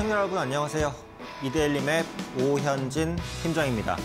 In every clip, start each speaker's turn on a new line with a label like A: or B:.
A: 시청자 여러분 안녕하세요. 이데일리 맵 오현진 팀장입니다.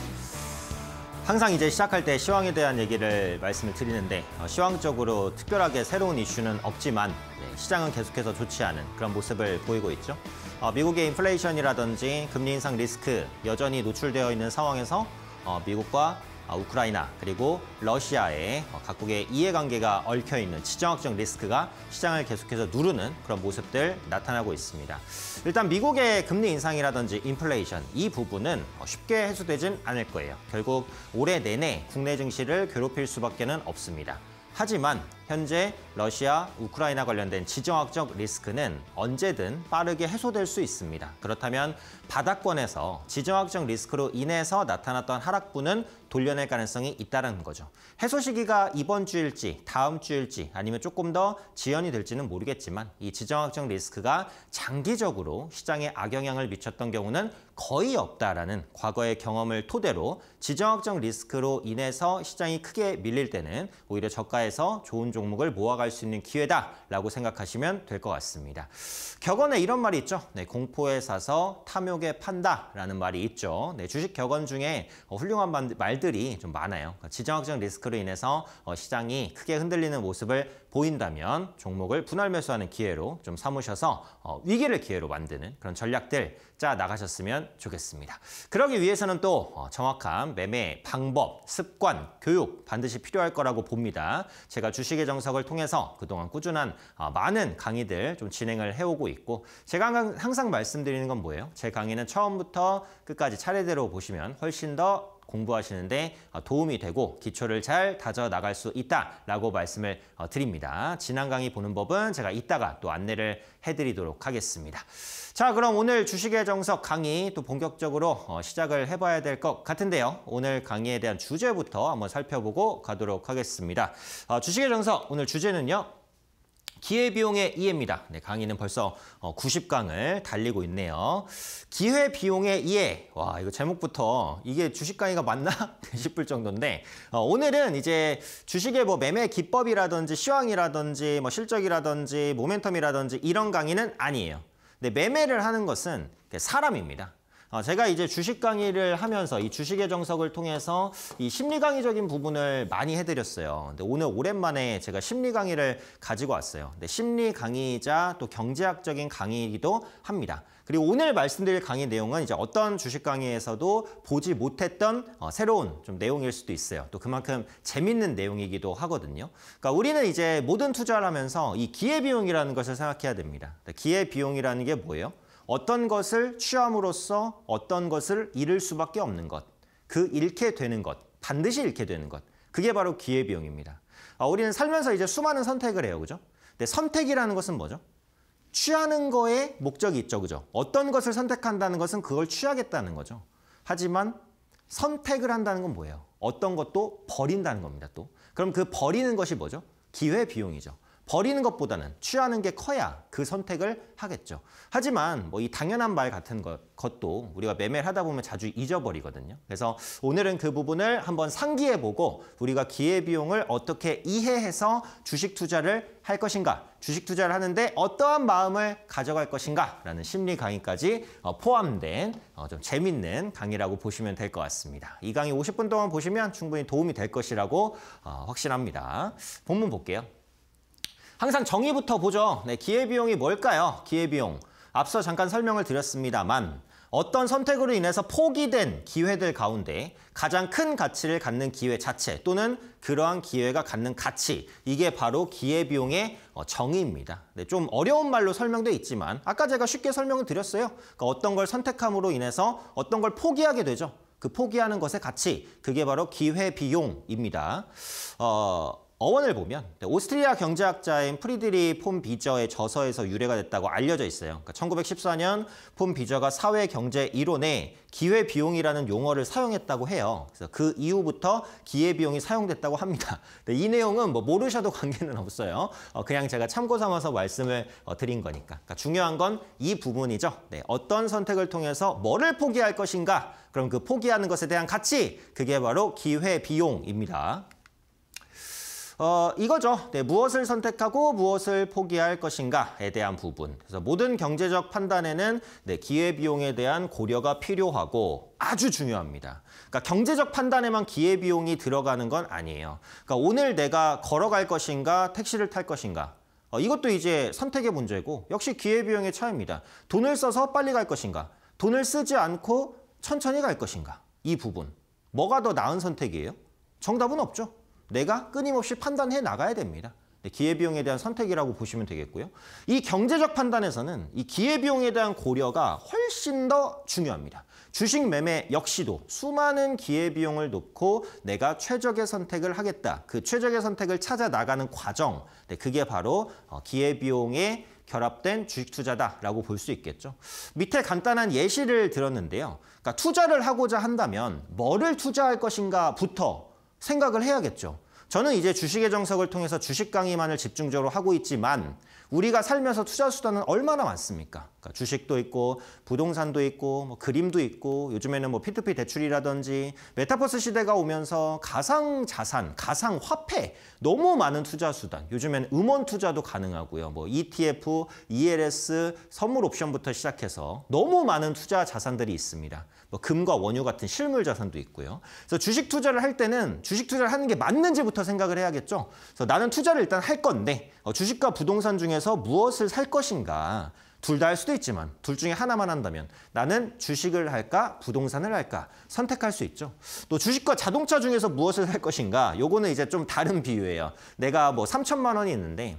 A: 항상 이제 시작할 때 시황에 대한 얘기를 말씀을 드리는데 어, 시황적으로 특별하게 새로운 이슈는 없지만 네, 시장은 계속해서 좋지 않은 그런 모습을 보이고 있죠. 어, 미국의 인플레이션이라든지 금리 인상 리스크 여전히 노출되어 있는 상황에서 어, 미국과 아, 우크라이나 그리고 러시아의 어, 각국의 이해관계가 얽혀 있는 지정학적 리스크가 시장을 계속해서 누르는 그런 모습들 나타나고 있습니다. 일단 미국의 금리 인상이라든지 인플레이션 이 부분은 어, 쉽게 해소되진 않을 거예요. 결국 올해 내내 국내 증시를 괴롭힐 수밖에는 없습니다. 하지만 현재 러시아, 우크라이나 관련된 지정학적 리스크는 언제든 빠르게 해소될 수 있습니다. 그렇다면 바닥권에서 지정학적 리스크로 인해서 나타났던 하락분은 돌려낼 가능성이 있다는 거죠. 해소 시기가 이번 주일지 다음 주일지 아니면 조금 더 지연이 될지는 모르겠지만 이 지정학적 리스크가 장기적으로 시장에 악영향을 미쳤던 경우는 거의 없다라는 과거의 경험을 토대로 지정학적 리스크로 인해서 시장이 크게 밀릴 때는 오히려 저가에서 좋은 종목을 모아갈 수 있는 기회다라고 생각하시면 될 것 같습니다. 격언에 이런 말이 있죠. 네, 공포에 사서 탐욕에 판다라는 말이 있죠. 네, 주식 격언 중에 어, 훌륭한 말들이 좀 많아요. 그러니까 지정학적 리스크로 인해서 어, 시장이 크게 흔들리는 모습을 보인다면 종목을 분할 매수하는 기회로 좀 삼으셔서 어, 위기를 기회로 만드는 그런 전략들 짜 나가셨으면 했 좋겠습니다. 그러기 위해서는 또 어, 정확한 매매 방법, 습관, 교육 반드시 필요할 거라고 봅니다. 제가 주식의 정석을 통해서 그동안 꾸준한 어, 많은 강의들 좀 진행을 해오고 있고 제가 항상 말씀드리는 건 뭐예요? 제 강의는 처음부터 끝까지 차례대로 보시면 훨씬 더 공부하시는데 어, 도움이 되고 기초를 잘 다져 나갈 수 있다라고 말씀을 어, 드립니다. 지난 강의 보는 법은 제가 이따가 또 안내를 해드리도록 하겠습니다. 자, 그럼 오늘 주식의 정석 강의 또 본격적으로 어, 시작을 해봐야 될 것 같은데요. 오늘 강의에 대한 주제부터 한번 살펴보고 가도록 하겠습니다. 주식의 정석 오늘 주제는요. 기회비용의 2회입니다. 네, 강의는 벌써 90강을 어, 달리고 있네요. 기회비용의 2회. 와, 이거 제목부터 이게 주식 강의가 맞나? 싶을 정도인데 어, 오늘은 이제 주식의 뭐 매매 기법이라든지 시황이라든지 뭐 실적이라든지 모멘텀이라든지 이런 강의는 아니에요. 근데 매매를 하는 것은 사람입니다. 어, 제가 이제 주식 강의를 하면서 이 주식의 정석을 통해서 이 심리 강의적인 부분을 많이 해드렸어요. 근데 오늘 오랜만에 제가 심리 강의를 가지고 왔어요. 근데 심리 강의자또 경제학적인 강의이기도 합니다. 그리고 오늘 말씀드릴 강의 내용은 이제 어떤 주식 강의에서도 보지 못했던 어, 새로운 좀 내용일 수도 있어요. 또 그만큼 재밌는 내용이기도 하거든요. 그러니까 우리는 이제 모든 투자를 하면서 이 기회비용이라는 것을 생각해야 됩니다. 기회비용이라는 게 뭐예요? 어떤 것을 취함으로써 어떤 것을 잃을 수밖에 없는 것, 그 잃게 되는 것, 반드시 잃게 되는 것, 그게 바로 기회비용입니다. 아, 우리는 살면서 이제 수많은 선택을 해요, 그죠? 근데 선택이라는 것은 뭐죠? 취하는 거에 목적이 있죠, 그죠? 어떤 것을 선택한다는 것은 그걸 취하겠다는 거죠. 하지만 선택을 한다는 건 뭐예요? 어떤 것도 버린다는 겁니다, 또. 그럼 그 버리는 것이 뭐죠? 기회비용이죠. 버리는 것보다는 취하는 게 커야 그 선택을 하겠죠. 하지만 뭐 이 당연한 말 같은 것, 것도 우리가 매매를 하다 보면 자주 잊어버리거든요. 그래서 오늘은 그 부분을 한번 상기해보고 우리가 기회비용을 어떻게 이해해서 주식 투자를 할 것인가 주식 투자를 하는데 어떠한 마음을 가져갈 것인가 라는 심리 강의까지 어, 포함된 어, 좀 재밌는 강의라고 보시면 될 것 같습니다. 이 강의 50분 동안 보시면 충분히 도움이 될 것이라고 어, 확신합니다. 본문 볼게요. 항상 정의부터 보죠. 네, 기회비용이 뭘까요? 기회비용. 앞서 잠깐 설명을 드렸습니다만 어떤 선택으로 인해서 포기된 기회들 가운데 가장 큰 가치를 갖는 기회 자체 또는 그러한 기회가 갖는 가치 이게 바로 기회비용의 어, 정의입니다. 네, 좀 어려운 말로 설명돼 있지만 아까 제가 쉽게 설명을 드렸어요. 그러니까 어떤 걸 선택함으로 인해서 어떤 걸 포기하게 되죠. 그 포기하는 것의 가치 그게 바로 기회비용입니다. 어, 어원을 보면 네, 오스트리아 경제학자인 프리드리 폼 비저의 저서에서 유래가 됐다고 알려져 있어요. 그러니까 1914년 폼 비저가 사회 경제 이론에 기회 비용이라는 용어를 사용했다고 해요. 그래서 그 이후부터 기회 비용이 사용됐다고 합니다. 이 내용은 뭐 모르셔도 관계는 없어요. 어, 그냥 제가 참고 삼아서 말씀을 어, 드린 거니까. 그러니까 중요한 건 이 부분이죠. 네, 어떤 선택을 통해서 뭐를 포기할 것인가? 그럼 그 포기하는 것에 대한 가치, 그게 바로 기회 비용입니다. 어, 이거죠. 네, 무엇을 선택하고 무엇을 포기할 것인가에 대한 부분. 그래서 모든 경제적 판단에는 네, 기회비용에 대한 고려가 필요하고 아주 중요합니다. 그러니까 경제적 판단에만 기회비용이 들어가는 건 아니에요. 그러니까 오늘 내가 걸어갈 것인가 택시를 탈 것인가 어, 이것도 이제 선택의 문제고 역시 기회비용의 차이입니다. 돈을 써서 빨리 갈 것인가 돈을 쓰지 않고 천천히 갈 것인가 이 부분 뭐가 더 나은 선택이에요? 정답은 없죠. 내가 끊임없이 판단해 나가야 됩니다. 기회비용에 대한 선택이라고 보시면 되겠고요. 이 경제적 판단에서는 이 기회비용에 대한 고려가 훨씬 더 중요합니다. 주식 매매 역시도 수많은 기회비용을 놓고 내가 최적의 선택을 하겠다. 그 최적의 선택을 찾아 나가는 과정. 네, 그게 바로 어, 기회비용에 결합된 주식 투자다라고 볼 수 있겠죠. 밑에 간단한 예시를 들었는데요. 그러니까 투자를 하고자 한다면 뭐를 투자할 것인가부터 생각을 해야겠죠. 저는 이제 주식의 정석을 통해서 주식 강의만을 집중적으로 하고 있지만 우리가 살면서 투자 수단은 얼마나 많습니까? 그러니까 주식도 있고 부동산도 있고 뭐 그림도 있고 요즘에는 뭐 P2P 대출이라든지 메타버스 시대가 오면서 가상 자산, 가상 화폐 너무 많은 투자 수단. 요즘엔 음원 투자도 가능하고요. 뭐 ETF, ELS, 선물 옵션부터 시작해서 너무 많은 투자 자산들이 있습니다. 뭐 금과 원유 같은 실물 자산도 있고요. 그래서 주식 투자를 할 때는 주식 투자를 하는 게 맞는지부터 생각을 해야겠죠. 그래서 나는 투자를 일단 할 건데 어, 주식과 부동산 중에서 무엇을 살 것인가 둘다할 수도 있지만 둘 중에 하나만 한다면 나는 주식을 할까 부동산을 할까 선택할 수 있죠. 또 주식과 자동차 중에서 무엇을 할 것인가 요거는 이제 좀 다른 비유예요. 내가 뭐 3천만 원이 있는데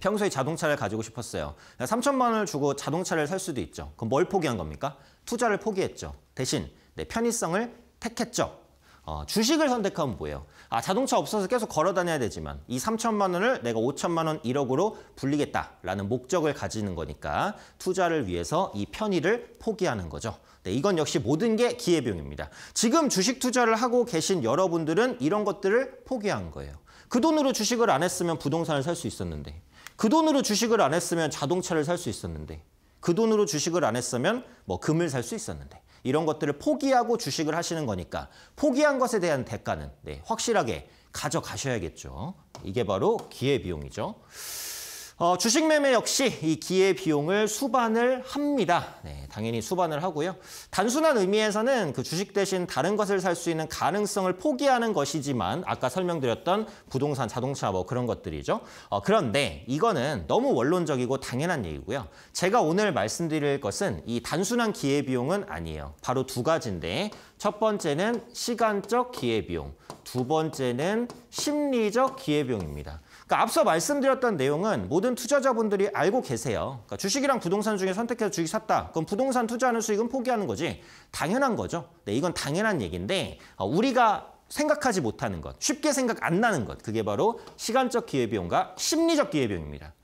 A: 평소에 자동차를 가지고 싶었어요. 3천만 원을 주고 자동차를 살 수도 있죠. 그럼 뭘 포기한 겁니까? 투자를 포기했죠. 대신 내 편의성을 택했죠. 어, 주식을 선택하면 뭐예요? 아, 자동차 없어서 계속 걸어 다녀야 되지만 이 3천만 원을 내가 5천만 원 1억으로 불리겠다라는 목적을 가지는 거니까 투자를 위해서 이 편의를 포기하는 거죠. 네, 이건 역시 모든 게 기회비용입니다. 지금 주식 투자를 하고 계신 여러분들은 이런 것들을 포기한 거예요. 그 돈으로 주식을 안 했으면 부동산을 살 수 있었는데 그 돈으로 주식을 안 했으면 자동차를 살 수 있었는데 그 돈으로 주식을 안 했으면 뭐 금을 살 수 있었는데 이런 것들을 포기하고 주식을 하시는 거니까 포기한 것에 대한 대가는 네, 확실하게 가져가셔야겠죠. 이게 바로 기회비용이죠. 어, 주식 매매 역시 이 기회 비용을 수반을 합니다. 네, 당연히 수반을 하고요. 단순한 의미에서는 그 주식 대신 다른 것을 살 수 있는 가능성을 포기하는 것이지만 아까 설명드렸던 부동산, 자동차 뭐 그런 것들이죠. 어, 그런데 이거는 너무 원론적이고 당연한 얘기고요. 제가 오늘 말씀드릴 것은 이 단순한 기회 비용은 아니에요. 바로 두 가지인데 첫 번째는 시간적 기회 비용, 두 번째는 심리적 기회 비용입니다. 그러니까 앞서 말씀드렸던 내용은 모든 투자자분들이 알고 계세요. 그러니까 주식이랑 부동산 중에 선택해서 주식 샀다. 그럼 부동산 투자하는 수익은 포기하는 거지. 당연한 거죠. 네, 이건 당연한 얘기인데 어, 우리가 생각하지 못하는 것, 쉽게 생각 안 나는 것, 그게 바로 시간적 기회비용과 심리적 기회비용입니다.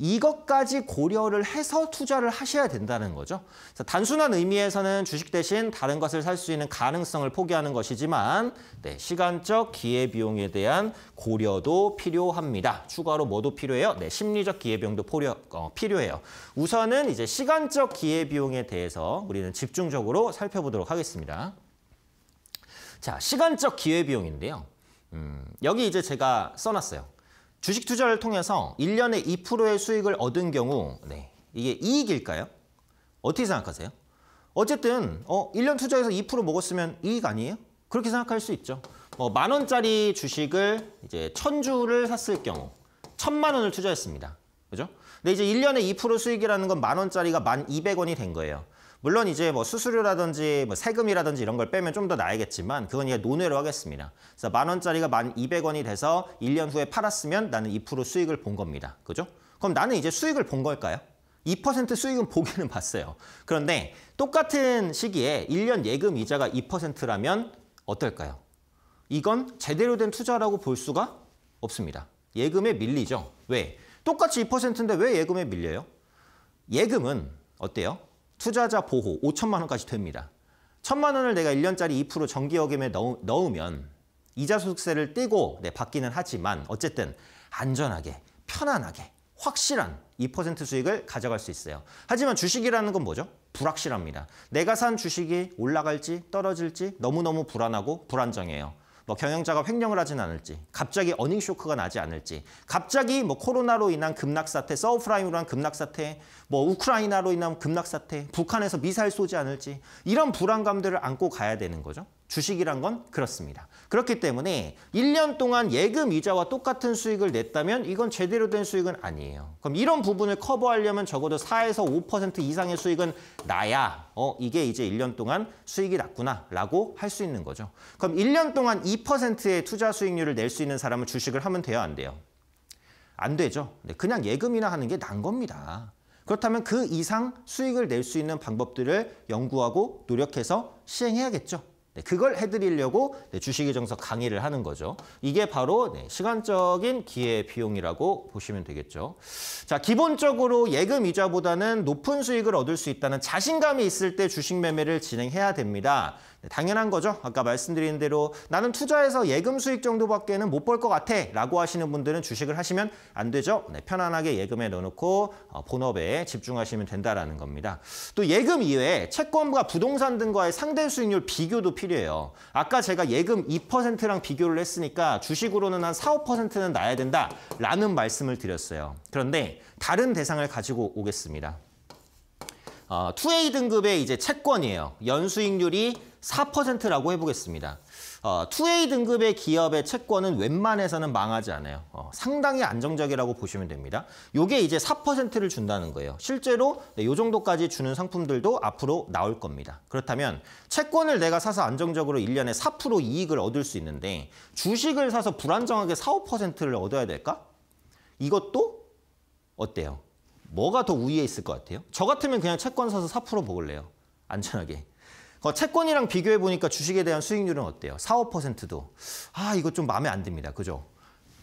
A: 이것까지 고려를 해서 투자를 하셔야 된다는 거죠. 단순한 의미에서는 주식 대신 다른 것을 살 수 있는 가능성을 포기하는 것이지만 네, 시간적 기회비용에 대한 고려도 필요합니다. 추가로 뭐도 필요해요? 네, 심리적 기회비용도 포려, 어, 필요해요. 우선은 이제 시간적 기회비용에 대해서 우리는 집중적으로 살펴보도록 하겠습니다. 자, 시간적 기회비용인데요. 음, 여기 이제 제가 써놨어요. 주식 투자를 통해서 1년에 2%의 수익을 얻은 경우 네, 이게 이익일까요? 어떻게 생각하세요? 어쨌든 어, 1년 투자해서 2% 먹었으면 이익 아니에요? 그렇게 생각할 수 있죠. 어, 만 원짜리 주식을 이제 천 주를 샀을 경우 천만 원을 투자했습니다. 그죠? 근데 이제 1년에 2% 수익이라는 건 만 원짜리가 만 200원이 된 거예요. 물론 이제 뭐 수수료라든지 뭐 세금이라든지 이런 걸 빼면 좀 더나아야겠지만 그건 이제 논외로 하겠습니다. 그래서 만 원짜리가 만0 0 원이 돼서 1년 후에 팔았으면 나는 2% 수익을 본 겁니다. 그죠? 그럼 나는 이제 수익을 본 걸까요? 2% 수익은 보기는 봤어요. 그런데 똑같은 시기에 1년 예금 이자가 2%라면 어떨까요? 이건 제대로 된 투자라고 볼 수가 없습니다. 예금에 밀리죠. 왜? 똑같이 2%인데 왜 예금에 밀려요? 예금은 어때요? 투자자 보호 5천만 원까지 됩니다. 천만 원을 내가 1년짜리 2% 정기여금에 넣으, 면 이자 소득세를 떼고 네, 받기는 하지만 어쨌든 안전하게 편안하게 확실한 2% 수익을 가져갈 수 있어요. 하지만 주식이라는 건 뭐죠? 불확실합니다. 내가 산 주식이 올라갈지 떨어질지 너무너무 불안하고 불안정해요. 뭐 경영자가 횡령을 하진 않을지 갑자기 어닝 쇼크가 나지 않을지 갑자기 뭐 코로나로 인한 급락 사태 서브프라임으로 인한 급락 사태 뭐 우크라이나로 인한 급락 사태 북한에서 미사일 쏘지 않을지 이런 불안감들을 안고 가야 되는 거죠. 주식이란 건 그렇습니다. 그렇기 때문에 1년 동안 예금 이자와 똑같은 수익을 냈다면 이건 제대로 된 수익은 아니에요. 그럼 이런 부분을 커버하려면 적어도 4에서 5% 이상의 수익은 나야 어 이게 이제 1년 동안 수익이 났구나 라고 할 수 있는 거죠. 그럼 1년 동안 2%의 투자 수익률을 낼 수 있는 사람은 주식을 하면 돼요? 안 돼요? 안 되죠. 네, 그냥 예금이나 하는 게 난 겁니다. 그렇다면 그 이상 수익을 낼 수 있는 방법들을 연구하고 노력해서 시행해야겠죠. 네, 그걸 해드리려고 네, 주식의 정석 강의를 하는 거죠. 이게 바로 네, 시간적인 기회 비용이라고 보시면 되겠죠. 자, 기본적으로 예금 이자보다는 높은 수익을 얻을 수 있다는 자신감이 있을 때 주식 매매를 진행해야 됩니다. 네, 당연한 거죠. 아까 말씀드린 대로 나는 투자해서 예금 수익 정도밖에는 못벌것 같아 라고 하시는 분들은 주식을 하시면 안 되죠. 네, 편안하게 예금에 넣어놓고 어, 본업에 집중하시면 된다라는 겁니다. 또 예금 이외에 채권과 부동산 등과의 상대 수익률 비교도 필요해요. 아까 제가 예금 2%랑 비교를 했으니까 주식으로는 한 4, 5%는 나야 된다라는 말씀을 드렸어요. 그런데 다른 대상을 가지고 오겠습니다. 어, 2A 등급의 이제 채권이에요. 연수익률이 4%라고 해보겠습니다. 어, 2A 등급의 기업의 채권은 웬만해서는 망하지 않아요. 어, 상당히 안정적이라고 보시면 됩니다. 이게 이제 4%를 준다는 거예요. 실제로 네, 요 정도까지 주는 상품들도 앞으로 나올 겁니다. 그렇다면 채권을 내가 사서 안정적으로 1년에 4% 이익을 얻을 수 있는데 주식을 사서 불안정하게 4, 5%를 얻어야 될까? 이것도 어때요? 뭐가 더 우위에 있을 것 같아요? 저 같으면 그냥 채권 사서 4% 먹을래요. 안전하게. 어, 채권이랑 비교해 보니까 주식에 대한 수익률은 어때요? 4, 5%도. 아, 이거 좀 마음에 안 듭니다. 그죠?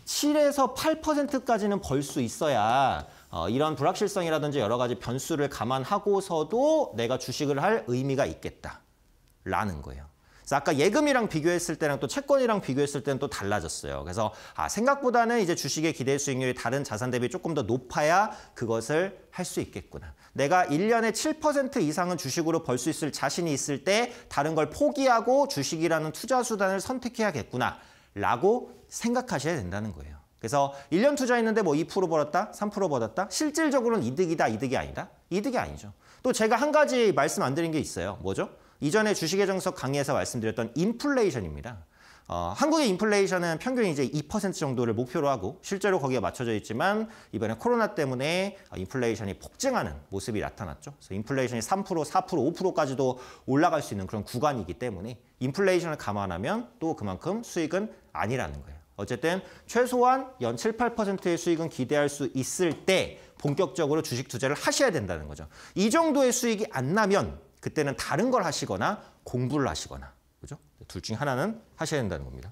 A: 7에서 8%까지는 벌 수 있어야 어, 이런 불확실성이라든지 여러 가지 변수를 감안하고서도 내가 주식을 할 의미가 있겠다라는 거예요. 그래서 아까 예금이랑 비교했을 때랑 또 채권이랑 비교했을 때는 또 달라졌어요. 그래서 아, 생각보다는 이제 주식의 기대 수익률이 다른 자산 대비 조금 더 높아야 그것을 할 수 있겠구나. 내가 1년에 7% 이상은 주식으로 벌 수 있을 자신이 있을 때 다른 걸 포기하고 주식이라는 투자 수단을 선택해야겠구나. 라고 생각하셔야 된다는 거예요. 그래서 1년 투자했는데 뭐 2% 벌었다, 3% 벌었다. 실질적으로는 이득이다, 이득이 아니다. 이득이 아니죠. 또 제가 한 가지 말씀 안 드린 게 있어요. 뭐죠? 이전에 주식의 정석 강의에서 말씀드렸던 인플레이션입니다. 어, 한국의 인플레이션은 평균 이제 2% 정도를 목표로 하고 실제로 거기에 맞춰져 있지만 이번에 코로나 때문에 인플레이션이 폭증하는 모습이 나타났죠. 그래서 인플레이션이 3%, 4%, 5%까지도 올라갈 수 있는 그런 구간이기 때문에 인플레이션을 감안하면 또 그만큼 수익은 아니라는 거예요. 어쨌든 최소한 연 7, 8%의 수익은 기대할 수 있을 때 본격적으로 주식 투자를 하셔야 된다는 거죠. 이 정도의 수익이 안 나면 그때는 다른 걸 하시거나 공부를 하시거나 그죠? 둘 중에 하나는 하셔야 된다는 겁니다.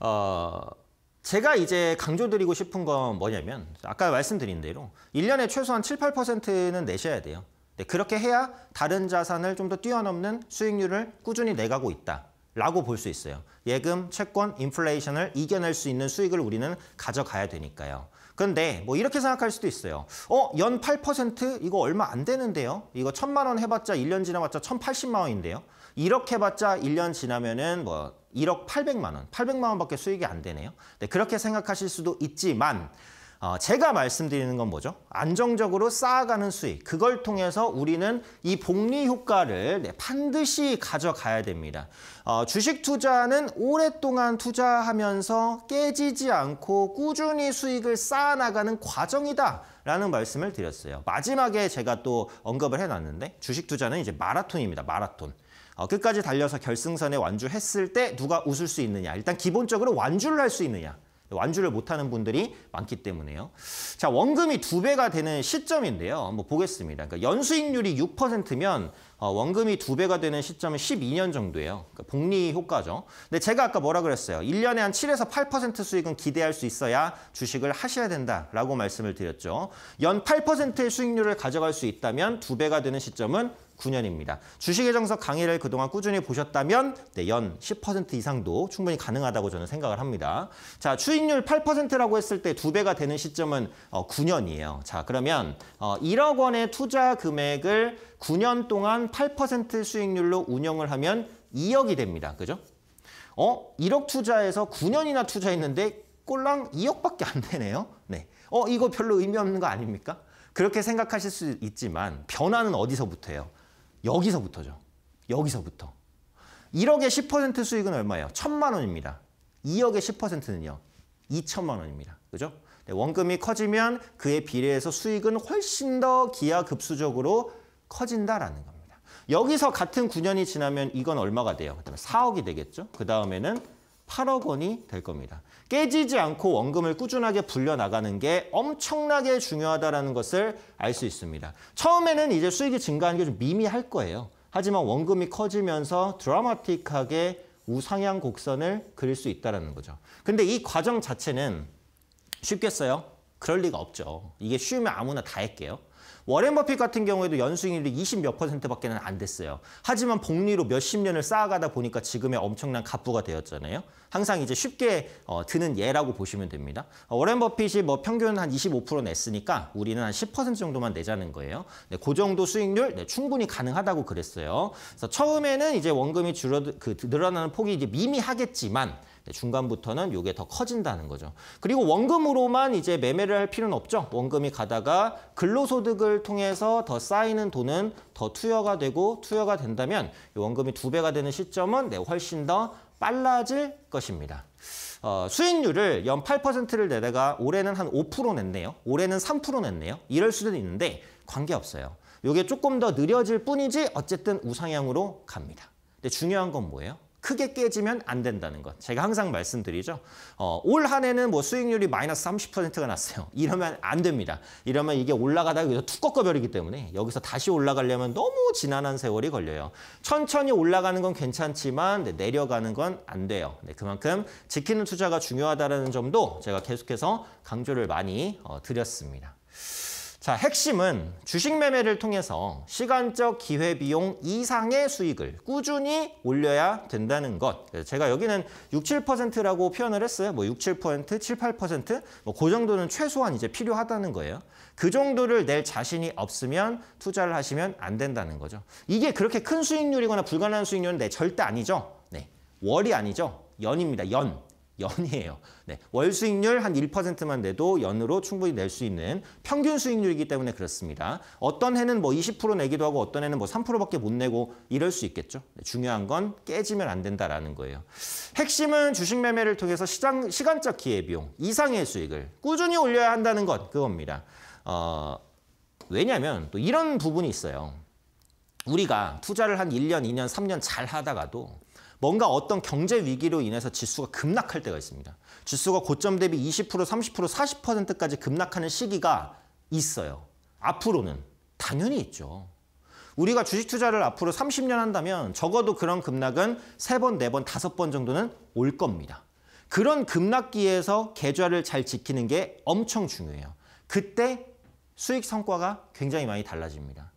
A: 어, 제가 이제 강조드리고 싶은 건 뭐냐면 아까 말씀드린 대로 1년에 최소한 7, 8%는 내셔야 돼요. 그렇게 해야 다른 자산을 좀 더 뛰어넘는 수익률을 꾸준히 내가고 있다. 라고 볼 수 있어요. 예금, 채권, 인플레이션을 이겨낼 수 있는 수익을 우리는 가져가야 되니까요. 그런데뭐 이렇게 생각할 수도 있어요. 어, 연 8% 이거 얼마 안 되는데요. 이거 천만 원 해봤자 1년 지나봤자 천팔십만 원인데요. 이렇게 해봤자 1년 지나면은 뭐 1억 800만 원, 800만 원밖에 수익이 안 되네요. 네, 그렇게 생각하실 수도 있지만 어, 제가 말씀드리는 건 뭐죠? 안정적으로 쌓아가는 수익. 그걸 통해서 우리는 이 복리 효과를 네, 반드시 가져가야 됩니다. 어, 주식 투자는 오랫동안 투자하면서 깨지지 않고 꾸준히 수익을 쌓아나가는 과정이다. 라는 말씀을 드렸어요. 마지막에 제가 또 언급을 해놨는데 주식 투자는 이제 마라톤입니다. 마라톤. 어, 끝까지 달려서 결승선에 완주했을 때 누가 웃을 수 있느냐. 일단 기본적으로 완주를 할 수 있느냐. 완주를 못하는 분들이 많기 때문에요. 자 원금이 두 배가 되는 시점인데요. 한번 보겠습니다. 그러니까 연수익률이 6%면 어, 원금이 두 배가 되는 시점은 12년 정도예요. 그러니까 복리 효과죠. 근데 제가 아까 뭐라 그랬어요. 1년에 한 7에서 8% 수익은 기대할 수 있어야 주식을 하셔야 된다라고 말씀을 드렸죠. 연 8%의 수익률을 가져갈 수 있다면 두 배가 되는 시점은 2019년입니다. 주식의 정석 강의를 그동안 꾸준히 보셨다면 네, 연10% 이상도 충분히 가능하다고 저는 생각을 합니다. 자, 추익률 8%라고 했을 때 두배가 되는 시점은 어, 9년이에요. 자, 그러면 어, 1억 원의 투자 금액을 9년 동안 8% 수익률로 운영을 하면 2억이 됩니다. 그죠? 어, 1억 투자해서 9년이나 투자했는데 꼴랑 2억밖에 안 되네요. 네. 어, 이거 별로 의미 없는 거 아닙니까? 그렇게 생각하실 수 있지만 변화는 어디서부터예요? 여기서부터죠. 여기서부터. 1억의 10% 수익은 얼마예요? 1 천만 원입니다. 2억의 10%는요. 2천만 원입니다. 그죠? 네, 원금이 커지면 그에 비례해서 수익은 훨씬 더 기하급수적으로 커진다라는 겁니다. 여기서 같은 9년이 지나면 이건 얼마가 돼요? 그 다음에 4억이 되겠죠? 그 다음에는 8억 원이 될 겁니다. 깨지지 않고 원금을 꾸준하게 불려나가는 게 엄청나게 중요하다는 것을 알 수 있습니다. 처음에는 이제 수익이 증가하는 게 좀 미미할 거예요. 하지만 원금이 커지면서 드라마틱하게 우상향 곡선을 그릴 수 있다는 거죠. 근데 이 과정 자체는 쉽겠어요? 그럴 리가 없죠. 이게 쉬우면 아무나 다 할게요. 워렌 버핏 같은 경우에도 연수익률이 20몇 퍼센트밖에 안 됐어요. 하지만 복리로 몇십 년을 쌓아가다 보니까 지금의 엄청난 갑부가 되었잖아요. 항상 이제 쉽게 어, 드는 예라고 보시면 됩니다. 어, 워렌 버핏이 뭐 평균 한 25% 냈으니까 우리는 한 10% 정도만 내자는 거예요. 네, 그 정도 수익률 네, 충분히 가능하다고 그랬어요. 그래서 처음에는 이제 원금이 줄어 그 늘어나는 폭이 이제 미미하겠지만 네, 중간부터는 이게 더 커진다는 거죠. 그리고 원금으로만 이제 매매를 할 필요는 없죠. 원금이 가다가 근로소득을 통해서 더 쌓이는 돈은 더 투여가 되고 투여가 된다면 원금이 두 배가 되는 시점은 네, 훨씬 더 빨라질 것입니다. 어, 수익률을 연 8%를 내다가 올해는 한 5% 냈네요. 올해는 3% 냈네요. 이럴 수도 있는데 관계없어요. 이게 조금 더 느려질 뿐이지 어쨌든 우상향으로 갑니다. 근데 중요한 건 뭐예요? 크게 깨지면 안 된다는 것. 제가 항상 말씀드리죠. 어, 올 한 해는 뭐 수익률이 마이너스 30%가 났어요. 이러면 안 됩니다. 이러면 이게 올라가다가 여기서 툭 꺾어버리기 때문에 여기서 다시 올라가려면 너무 지난한 세월이 걸려요. 천천히 올라가는 건 괜찮지만 네, 내려가는 건 안 돼요. 네, 그만큼 지키는 투자가 중요하다는 점도 제가 계속해서 강조를 많이 어, 드렸습니다. 자, 핵심은 주식 매매를 통해서 시간적 기회 비용 이상의 수익을 꾸준히 올려야 된다는 것. 예, 제가 여기는 6, 7%라고 표현을 했어요. 뭐 6, 7%, 7, 8%. 뭐 그 정도는 최소한 이제 필요하다는 거예요. 그 정도를 낼 자신이 없으면 투자를 하시면 안 된다는 거죠. 이게 그렇게 큰 수익률이거나 불가능한 수익률은 네, 절대 아니죠. 네. 월이 아니죠. 연입니다. 연. 연이에요. 네, 월 수익률 한 1%만 돼도 연으로 충분히 낼 수 있는 평균 수익률이기 때문에 그렇습니다. 어떤 해는 뭐 20% 내기도 하고 어떤 해는 뭐 3%밖에 못 내고 이럴 수 있겠죠. 네, 중요한 건 깨지면 안 된다라는 거예요. 핵심은 주식 매매를 통해서 시장 시간적 기회 비용 이상의 수익을 꾸준히 올려야 한다는 것 그겁니다. 어, 왜냐하면 또 이런 부분이 있어요. 우리가 투자를 한 1년, 2년, 3년 잘 하다가도 뭔가 어떤 경제 위기로 인해서 지수가 급락할 때가 있습니다. 지수가 고점 대비 20%, 30%, 40%까지 급락하는 시기가 있어요. 앞으로는 당연히 있죠. 우리가 주식 투자를 앞으로 30년 한다면 적어도 그런 급락은 세번네번 다번 정도는 올 겁니다. 그런 급락기에서 계좌를 잘 지키는 게 엄청 중요해요. 그때 수익 성과가 굉장히 많이 달라집니다.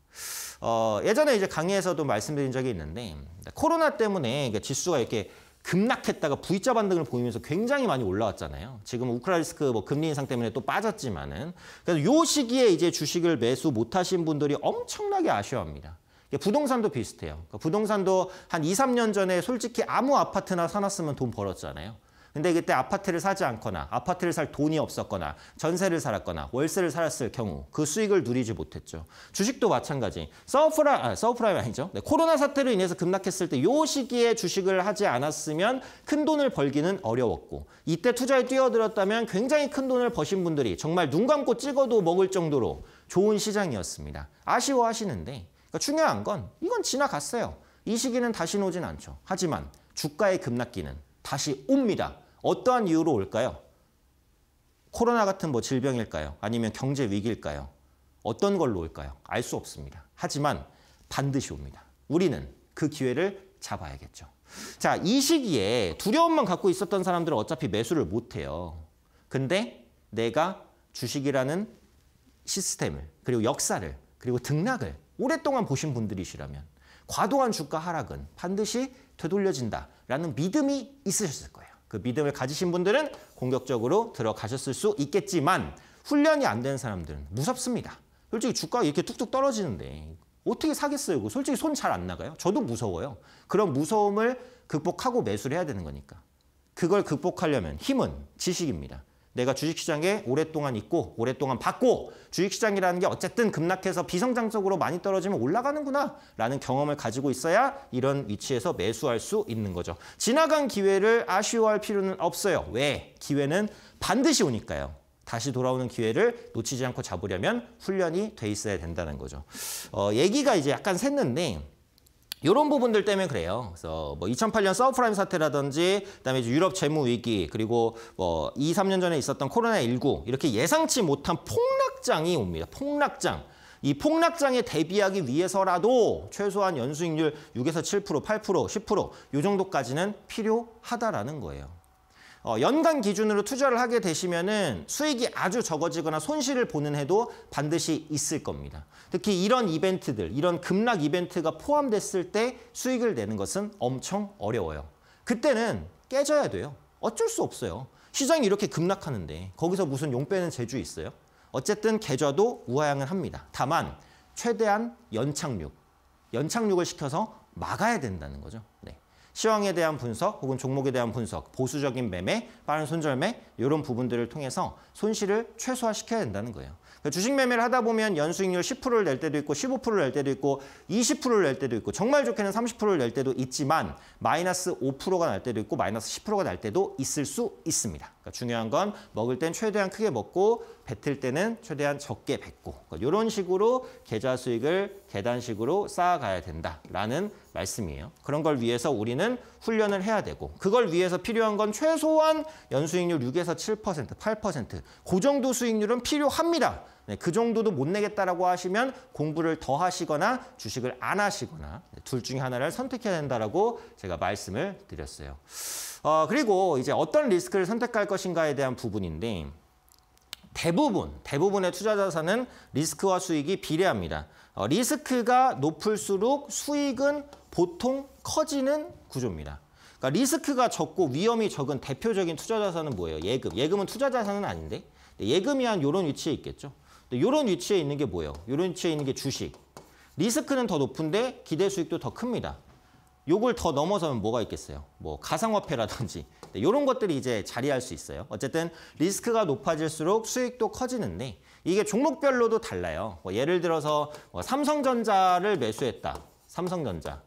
A: 어, 예전에 이제 강의에서도 말씀드린 적이 있는데 코로나 때문에 지수가 이렇게 급락했다가 V자 반등을 보이면서 굉장히 많이 올라왔잖아요. 지금 우크라리스크 뭐 금리 인상 때문에 또 빠졌지만은 그래서 요 시기에 이제 주식을 매수 못하신 분들이 엄청나게 아쉬워합니다. 부동산도 비슷해요. 그러니까 부동산도 한 2, 3년 전에 솔직히 아무 아파트나 사놨으면 돈 벌었잖아요. 근데 그때 아파트를 사지 않거나 아파트를 살 돈이 없었거나 전세를 살았거나 월세를 살았을 경우 그 수익을 누리지 못했죠. 주식도 마찬가지. 서프라임, 아, 서프라임 아니죠. 네, 코로나 사태로 인해서 급락했을 때 요 시기에 주식을 하지 않았으면 큰 돈을 벌기는 어려웠고 이때 투자에 뛰어들었다면 굉장히 큰 돈을 버신 분들이 정말 눈 감고 찍어도 먹을 정도로 좋은 시장이었습니다. 아쉬워하시는데 그러니까 중요한 건 이건 지나갔어요. 이 시기는 다시 오진 않죠. 하지만 주가의 급락기는 다시 옵니다. 어떠한 이유로 올까요? 코로나 같은 뭐 질병일까요? 아니면 경제 위기일까요? 어떤 걸로 올까요? 알 수 없습니다. 하지만 반드시 옵니다. 우리는 그 기회를 잡아야겠죠. 자, 이 시기에 두려움만 갖고 있었던 사람들은 어차피 매수를 못해요. 근데 내가 주식이라는 시스템을 그리고 역사를 그리고 등락을 오랫동안 보신 분들이시라면 과도한 주가 하락은 반드시 되돌려진다라는 믿음이 있으셨을 거예요. 그 믿음을 가지신 분들은 공격적으로 들어가셨을 수 있겠지만 훈련이 안 되는 사람들은 무섭습니다. 솔직히 주가가 이렇게 툭툭 떨어지는데 어떻게 사겠어요? 이거. 솔직히 손 잘 안 나가요. 저도 무서워요. 그런 무서움을 극복하고 매수를 해야 되는 거니까. 그걸 극복하려면 힘은 지식입니다. 내가 주식시장에 오랫동안 있고 오랫동안 받고 주식시장이라는 게 어쨌든 급락해서 비성장적으로 많이 떨어지면 올라가는구나 라는 경험을 가지고 있어야 이런 위치에서 매수할 수 있는 거죠. 지나간 기회를 아쉬워할 필요는 없어요. 왜? 기회는 반드시 오니까요. 다시 돌아오는 기회를 놓치지 않고 잡으려면 훈련이 돼 있어야 된다는 거죠. 어, 얘기가 이제 약간 샜는데 이런 부분들 때문에 그래요. 그래서 뭐 2008년 서브프라임 사태라든지 그다음에 유럽 재무 위기 그리고 뭐 2, 3년 전에 있었던 코로나 19 이렇게 예상치 못한 폭락장이 옵니다. 폭락장. 이 폭락장에 대비하기 위해서라도 최소한 연수익률 6에서 7%, 8%, 10%이 정도까지는 필요하다라는 거예요. 어, 연간 기준으로 투자를 하게 되시면은 수익이 아주 적어지거나 손실을 보는 해도 반드시 있을 겁니다. 특히 이런 이벤트들, 이런 급락 이벤트가 포함됐을 때 수익을 내는 것은 엄청 어려워요. 그때는 깨져야 돼요. 어쩔 수 없어요. 시장이 이렇게 급락하는데 거기서 무슨 용 빼는 재주 있어요? 어쨌든 계좌도 우하향을 합니다. 다만 최대한 연착륙, 연착륙을 시켜서 막아야 된다는 거죠. 네. 시황에 대한 분석 혹은 종목에 대한 분석, 보수적인 매매, 빠른 손절매 이런 부분들을 통해서 손실을 최소화시켜야 된다는 거예요. 그러니까 주식 매매를 하다 보면 연수익률 10%를 낼 때도 있고 15%를 낼 때도 있고 20%를 낼 때도 있고 정말 좋게는 30%를 낼 때도 있지만 마이너스 5%가 날 때도 있고 마이너스 10%가 날 때도 있을 수 있습니다. 그러니까 중요한 건 먹을 땐 최대한 크게 먹고 뱉을 때는 최대한 적게 뱉고 그러니까 이런 식으로 계좌 수익을 계단식으로 쌓아가야 된다라는 말씀이에요. 그런 걸 위해서 우리는 훈련을 해야 되고 그걸 위해서 필요한 건 최소한 연수익률 6에서 7%, 8%그 정도 수익률은 필요합니다. 네, 그 정도도 못 내겠다라고 하시면 공부를 더 하시거나 주식을 안 하시거나 네, 둘 중에 하나를 선택해야 된다라고 제가 말씀을 드렸어요. 어, 그리고 이제 어떤 리스크를 선택할 것인가에 대한 부분인데 대부분, 대부분의 투자 자산은 리스크와 수익이 비례합니다. 어, 리스크가 높을수록 수익은 보통 커지는 구조입니다. 그러니까 리스크가 적고 위험이 적은 대표적인 투자 자산은 뭐예요? 예금. 예금은 투자 자산은 아닌데 예금이 한 이런 위치에 있겠죠. 이런 위치에 있는 게 뭐예요? 이런 위치에 있는 게 주식. 리스크는 더 높은데 기대 수익도 더 큽니다. 요걸 더 넘어서면 뭐가 있겠어요? 뭐 가상화폐라든지 이런 네, 것들이 이제 자리할 수 있어요. 어쨌든 리스크가 높아질수록 수익도 커지는데 이게 종목별로도 달라요. 뭐 예를 들어서 뭐 삼성전자를 매수했다. 삼성전자.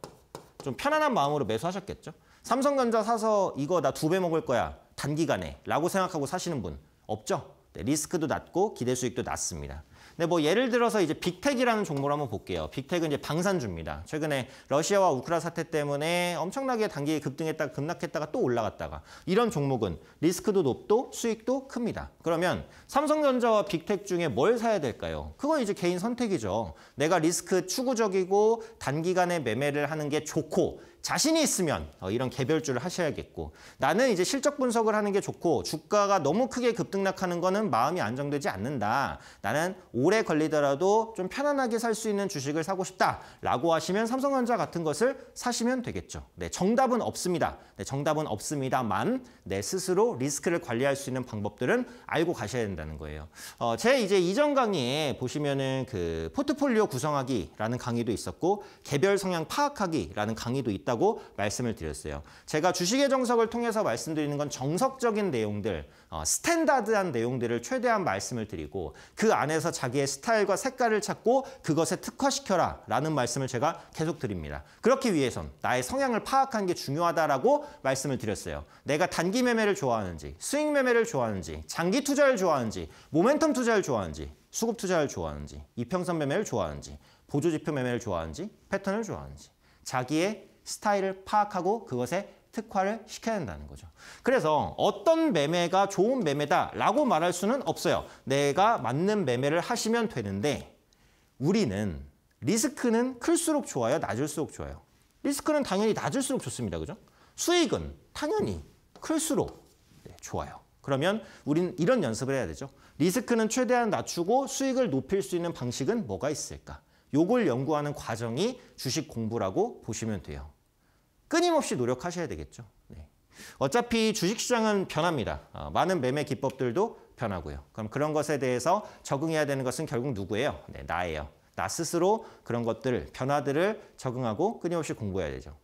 A: 좀 편안한 마음으로 매수하셨겠죠? 삼성전자 사서 이거 나 두 배 먹을 거야. 단기간에 라고 생각하고 사시는 분 없죠? 네, 리스크도 낮고 기대 수익도 낮습니다. 근데 네, 뭐 예를 들어서 이제 빅텍이라는 종목을 한번 볼게요. 빅텍은 이제 방산주입니다. 최근에 러시아와 우크라 사태 때문에 엄청나게 단기에 급등했다가 급락했다가 또 올라갔다가 이런 종목은 리스크도 높도 수익도 큽니다. 그러면 삼성전자와 빅텍 중에 뭘 사야 될까요? 그건 이제 개인 선택이죠. 내가 리스크 추구적이고 단기간에 매매를 하는 게 좋고 자신이 있으면 어, 이런 개별주를 하셔야겠고 나는 이제 실적 분석을 하는 게 좋고 주가가 너무 크게 급등락하는 거는 마음이 안정되지 않는다. 나는 오래 걸리더라도 좀 편안하게 살 수 있는 주식을 사고 싶다라고 하시면 삼성전자 같은 것을 사시면 되겠죠. 네, 정답은 없습니다. 네, 정답은 없습니다만 내 스스로 리스크를 관리할 수 있는 방법들은 알고 가셔야 된다는 거예요. 어, 제 이제 이전 강의에 보시면은 그 포트폴리오 구성하기라는 강의도 있었고 개별 성향 파악하기라는 강의도 있다. 있다고 말씀을 드렸어요. 제가 주식의 정석을 통해서 말씀드리는 건 정석적인 내용들, 어, 스탠다드한 내용들을 최대한 말씀을 드리고 그 안에서 자기의 스타일과 색깔을 찾고 그것에 특화시켜라 라는 말씀을 제가 계속 드립니다. 그렇기 위해선 나의 성향을 파악하는 게 중요하다라고 말씀을 드렸어요. 내가 단기 매매를 좋아하는지, 스윙 매매를 좋아하는지, 장기 투자를 좋아하는지, 모멘텀 투자를 좋아하는지, 수급 투자를 좋아하는지, 이평선 매매를 좋아하는지, 보조지표 매매를 좋아하는지, 패턴을 좋아하는지, 자기의 스타일을 파악하고 그것에 특화를 시켜야 된다는 거죠. 그래서 어떤 매매가 좋은 매매다라고 말할 수는 없어요. 내가 맞는 매매를 하시면 되는데 우리는 리스크는 클수록 좋아요? 낮을수록 좋아요? 리스크는 당연히 낮을수록 좋습니다. 그죠? 수익은 당연히 클수록 네, 좋아요. 그러면 우리는 이런 연습을 해야 되죠. 리스크는 최대한 낮추고 수익을 높일 수 있는 방식은 뭐가 있을까? 요걸 연구하는 과정이 주식 공부라고 보시면 돼요. 끊임없이 노력하셔야 되겠죠. 네. 어차피 주식시장은 변합니다. 어, 많은 매매 기법들도 변하고요. 그럼 그런 것에 대해서 적응해야 되는 것은 결국 누구예요? 네, 나예요. 나 스스로 그런 것들, 변화들을 적응하고 끊임없이 공부해야 되죠.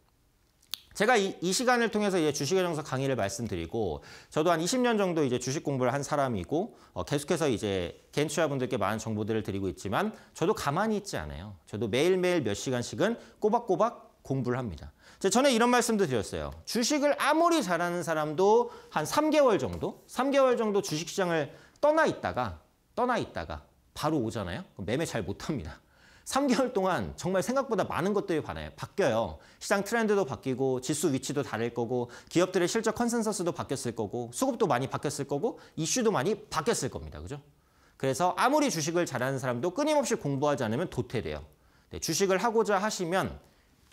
A: 제가 이, 이 시간을 통해서 이제 주식의 정석 강의를 말씀드리고 저도 한 20년 정도 이제 주식 공부를 한 사람이고 어, 계속해서 이제 개인 투자분들께 많은 정보들을 드리고 있지만 저도 가만히 있지 않아요. 저도 매일매일 몇 시간씩은 꼬박꼬박 공부를 합니다. 전에 이런 말씀도 드렸어요. 주식을 아무리 잘하는 사람도 한 3개월 정도, 3개월 정도 주식시장을 떠나 있다가 떠나 있다가 바로 오잖아요. 매매 잘 못합니다. 3개월 동안 정말 생각보다 많은 것들이 반해요. 바뀌어요. 시장 트렌드도 바뀌고 지수 위치도 다를 거고 기업들의 실적 컨센서스도 바뀌었을 거고 수급도 많이 바뀌었을 거고 이슈도 많이 바뀌었을 겁니다. 그죠? 그래서 아무리 주식을 잘하는 사람도 끊임없이 공부하지 않으면 도태돼요. 네, 주식을 하고자 하시면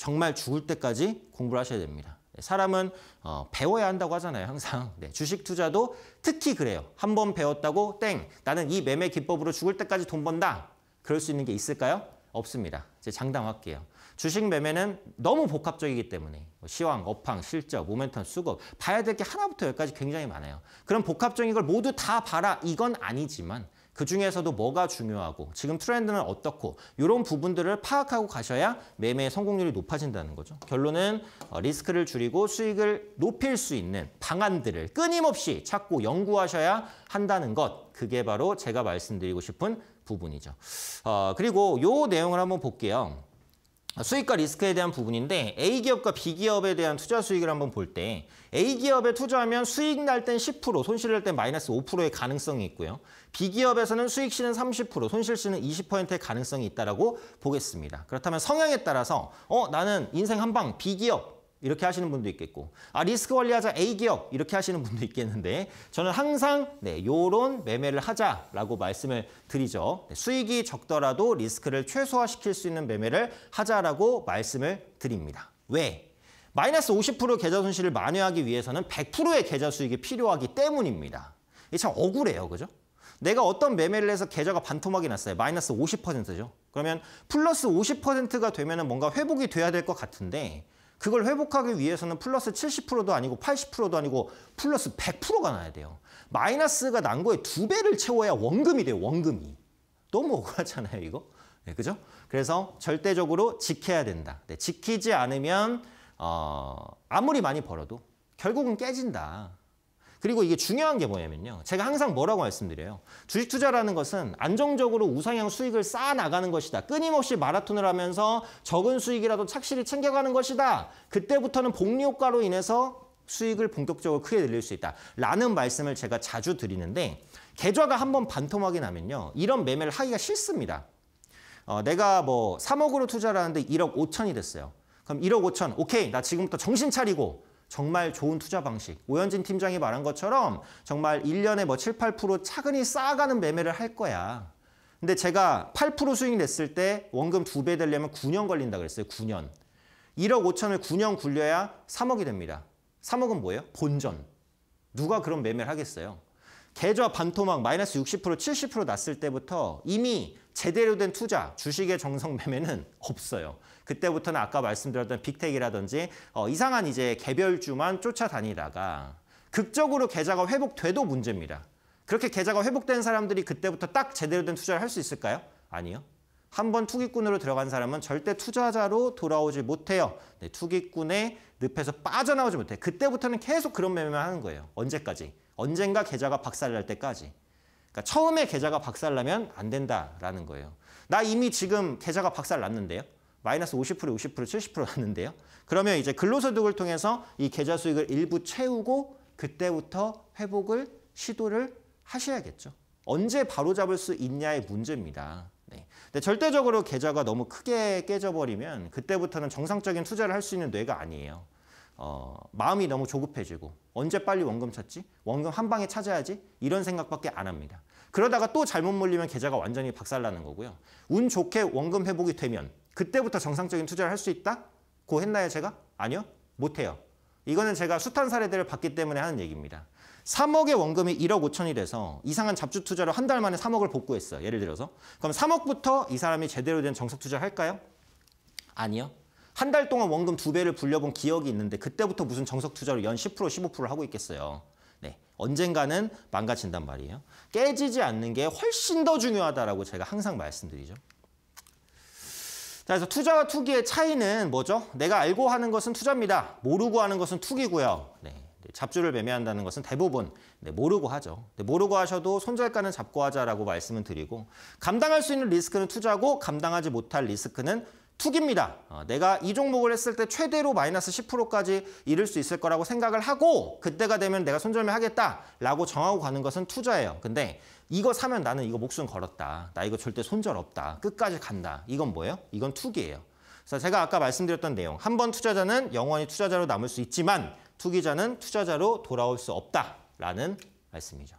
A: 정말 죽을 때까지 공부를 하셔야 됩니다. 예, 사람은 어, 배워야 한다고 하잖아요, 항상. 네, 주식 투자도 특히 그래요. 한번 배웠다고 땡, 나는 이 매매 기법으로 죽을 때까지 돈 번다. 그럴 수 있는 게 있을까요? 없습니다. 이제 장담할게요. 주식 매매는 너무 복합적이기 때문에 뭐 시황, 업황, 실적, 모멘텀, 수급 봐야 될 게 하나부터 열까지 굉장히 많아요. 그럼 복합적인 걸 모두 다 봐라 이건 아니지만 그중에서도 뭐가 중요하고 지금 트렌드는 어떻고 이런 부분들을 파악하고 가셔야 매매의 성공률이 높아진다는 거죠. 결론은 어, 리스크를 줄이고 수익을 높일 수 있는 방안들을 끊임없이 찾고 연구하셔야 한다는 것. 그게 바로 제가 말씀드리고 싶은 부분이죠. 어, 그리고 요 내용을 한번 볼게요. 수익과 리스크에 대한 부분인데 A기업과 B기업에 대한 투자 수익을 한번 볼 때 A기업에 투자하면 수익 날 땐 10%, 손실 날 땐 마이너스 5%의 가능성이 있고요. B기업에서는 수익시는 30%, 손실시는 20%의 가능성이 있다라고 보겠습니다. 그렇다면 성향에 따라서 어 나는 인생 한방 B기업 이렇게 하시는 분도 있겠고 아 리스크 관리하자 A 기업 이렇게 하시는 분도 있겠는데 저는 항상 네 요런 매매를 하자라고 말씀을 드리죠 네, 수익이 적더라도 리스크를 최소화시킬 수 있는 매매를 하자라고 말씀을 드립니다 왜? 마이너스 50% 계좌 손실을 만회하기 위해서는 100%의 계좌 수익이 필요하기 때문입니다 이게 참 억울해요 그죠? 내가 어떤 매매를 해서 계좌가 반토막이 났어요 마이너스 50%죠 그러면 플러스 50%가 되면 은 뭔가 회복이 돼야 될 것 같은데 그걸 회복하기 위해서는 플러스 70%도 아니고 80%도 아니고 플러스 100%가 나야 돼요. 마이너스가 난 거에 두 배를 채워야 원금이 돼요. 원금이. 너무 억울하잖아요. 이거. 네, 그죠? 그래서 절대적으로 지켜야 된다. 네, 지키지 않으면 어, 아무리 많이 벌어도 결국은 깨진다. 그리고 이게 중요한 게 뭐냐면요. 제가 항상 뭐라고 말씀드려요. 주식 투자라는 것은 안정적으로 우상향 수익을 쌓아 나가는 것이다. 끊임없이 마라톤을 하면서 적은 수익이라도 착실히 챙겨가는 것이다. 그때부터는 복리 효과로 인해서 수익을 본격적으로 크게 늘릴 수 있다. 라는 말씀을 제가 자주 드리는데 계좌가 한 번 반토막이 나면요. 이런 매매를 하기가 싫습니다. 어, 내가 뭐 3억으로 투자를 하는데 1억 5천이 됐어요. 그럼 1억 5천, 오케이, 나 지금부터 정신 차리고 정말 좋은 투자 방식. 오현진 팀장이 말한 것처럼 정말 1년에 뭐 7, 8% 차근히 쌓아가는 매매를 할 거야. 근데 제가 8% 수익 냈을 때 원금 2배 되려면 9년 걸린다 그랬어요. 9년. 1억 5천을 9년 굴려야 3억이 됩니다. 3억은 뭐예요? 본전. 누가 그런 매매를 하겠어요? 계좌 반토막 마이너스 60% 70% 났을 때부터 이미 제대로 된 투자, 주식의 정성 매매는 없어요. 그때부터는 아까 말씀드렸던 빅텍이라든지 어, 이상한 이제 개별주만 쫓아다니다가 극적으로 계좌가 회복돼도 문제입니다. 그렇게 계좌가 회복된 사람들이 그때부터 딱 제대로 된 투자를 할 수 있을까요? 아니요. 한 번 투기꾼으로 들어간 사람은 절대 투자자로 돌아오지 못해요. 네, 투기꾼의 늪에서 빠져나오지 못해. 그때부터는 계속 그런 매매만 하는 거예요. 언제까지? 언젠가 계좌가 박살날 때까지. 그러니까 처음에 계좌가 박살나면 안 된다라는 거예요. 나 이미 지금 계좌가 박살났는데요. 마이너스 50%, 50%, 70% 났는데요. 그러면 이제 근로소득을 통해서 이 계좌 수익을 일부 채우고 그때부터 회복을 시도를 하셔야겠죠. 언제 바로잡을 수 있냐의 문제입니다. 네. 근데 절대적으로 계좌가 너무 크게 깨져버리면 그때부터는 정상적인 투자를 할 수 있는 뇌가 아니에요. 어, 마음이 너무 조급해지고 언제 빨리 원금 찾지? 원금 한 방에 찾아야지? 이런 생각밖에 안 합니다. 그러다가 또 잘못 몰리면 계좌가 완전히 박살나는 거고요. 운 좋게 원금 회복이 되면 그때부터 정상적인 투자를 할 수 있다? 고 했나요 제가? 아니요. 못해요. 이거는 제가 숱한 사례들을 봤기 때문에 하는 얘기입니다. 3억의 원금이 1억 5천이 돼서 이상한 잡주 투자로 한 달 만에 3억을 복구했어요. 예를 들어서. 그럼 3억부터 이 사람이 제대로 된 정석 투자를 할까요? 아니요. 한달 동안 원금 두 배를 불려본 기억이 있는데 그때부터 무슨 정석 투자를 연10% 15%를 하고 있겠어요. 네. 언젠가는 망가진단 말이에요. 깨지지 않는 게 훨씬 더 중요하다라고 제가 항상 말씀드리죠. 자, 그래서 투자와 투기의 차이는 뭐죠? 내가 알고 하는 것은 투자입니다. 모르고 하는 것은 투기고요. 네. 잡주를 매매한다는 것은 대부분 네, 모르고 하죠. 모르고 하셔도 손절가는 잡고 하자라고 말씀을 드리고 감당할 수 있는 리스크는 투자고 감당하지 못할 리스크는 투기입니다. 어, 내가 이 종목을 했을 때 최대로 마이너스 10%까지 이룰 수 있을 거라고 생각을 하고 그때가 되면 내가 손절매 하겠다라고 정하고 가는 것은 투자예요. 근데 이거 사면 나는 이거 목숨 걸었다. 나 이거 절대 손절 없다. 끝까지 간다. 이건 뭐예요? 이건 투기예요. 그래서 제가 아까 말씀드렸던 내용. 한 번 투자자는 영원히 투자자로 남을 수 있지만 투기자는 투자자로 돌아올 수 없다라는 말씀이죠.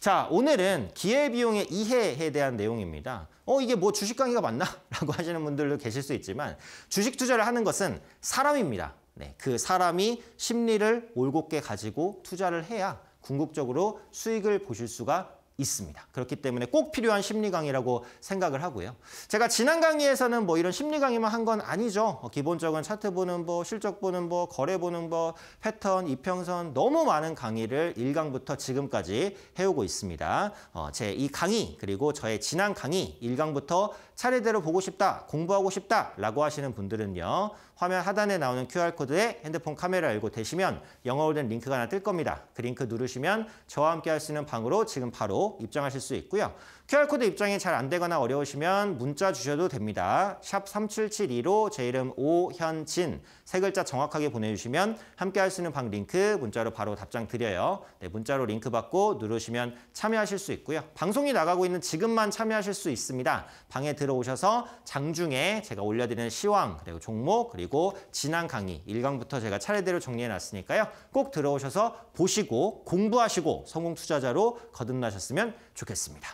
A: 자, 오늘은 기회비용의 이해에 대한 내용입니다. 어, 이게 뭐 주식 강의가 맞나? 라고 하시는 분들도 계실 수 있지만 주식 투자를 하는 것은 사람입니다. 네, 그 사람이 심리를 올곧게 가지고 투자를 해야 궁극적으로 수익을 보실 수가 있습니다. 그렇기 때문에 꼭 필요한 심리 강의라고 생각을 하고요. 제가 지난 강의에서는 뭐 이런 심리 강의만 한 건 아니죠. 뭐 기본적인 차트 보는 법, 실적 보는 법, 거래 보는 법, 패턴, 이평선 너무 많은 강의를 1강부터 지금까지 해오고 있습니다. 어, 제 이 강의 그리고 저의 지난 강의 1강부터 차례대로 보고 싶다, 공부하고 싶다라고 하시는 분들은요. 화면 하단에 나오는 QR코드에 핸드폰 카메라 열고 대시면 영어로 된 링크가 하나 뜰 겁니다. 그 링크 누르시면 저와 함께 할 수 있는 방으로 지금 바로 입장하실 수 있고요. QR코드 입장이 잘 안 되거나 어려우시면 문자 주셔도 됩니다. 샵 3772로 제 이름 오현진 세 글자 정확하게 보내주시면 함께 할 수 있는 방 링크 문자로 바로 답장 드려요. 네, 문자로 링크 받고 누르시면 참여하실 수 있고요. 방송이 나가고 있는 지금만 참여하실 수 있습니다. 방에 들어오셔서 장중에 제가 올려드리는 시황, 그리고 종목, 그리고 지난 강의 1강부터 제가 차례대로 정리해놨으니까요. 꼭 들어오셔서 보시고 공부하시고 성공 투자자로 거듭나셨으면 좋겠습니다.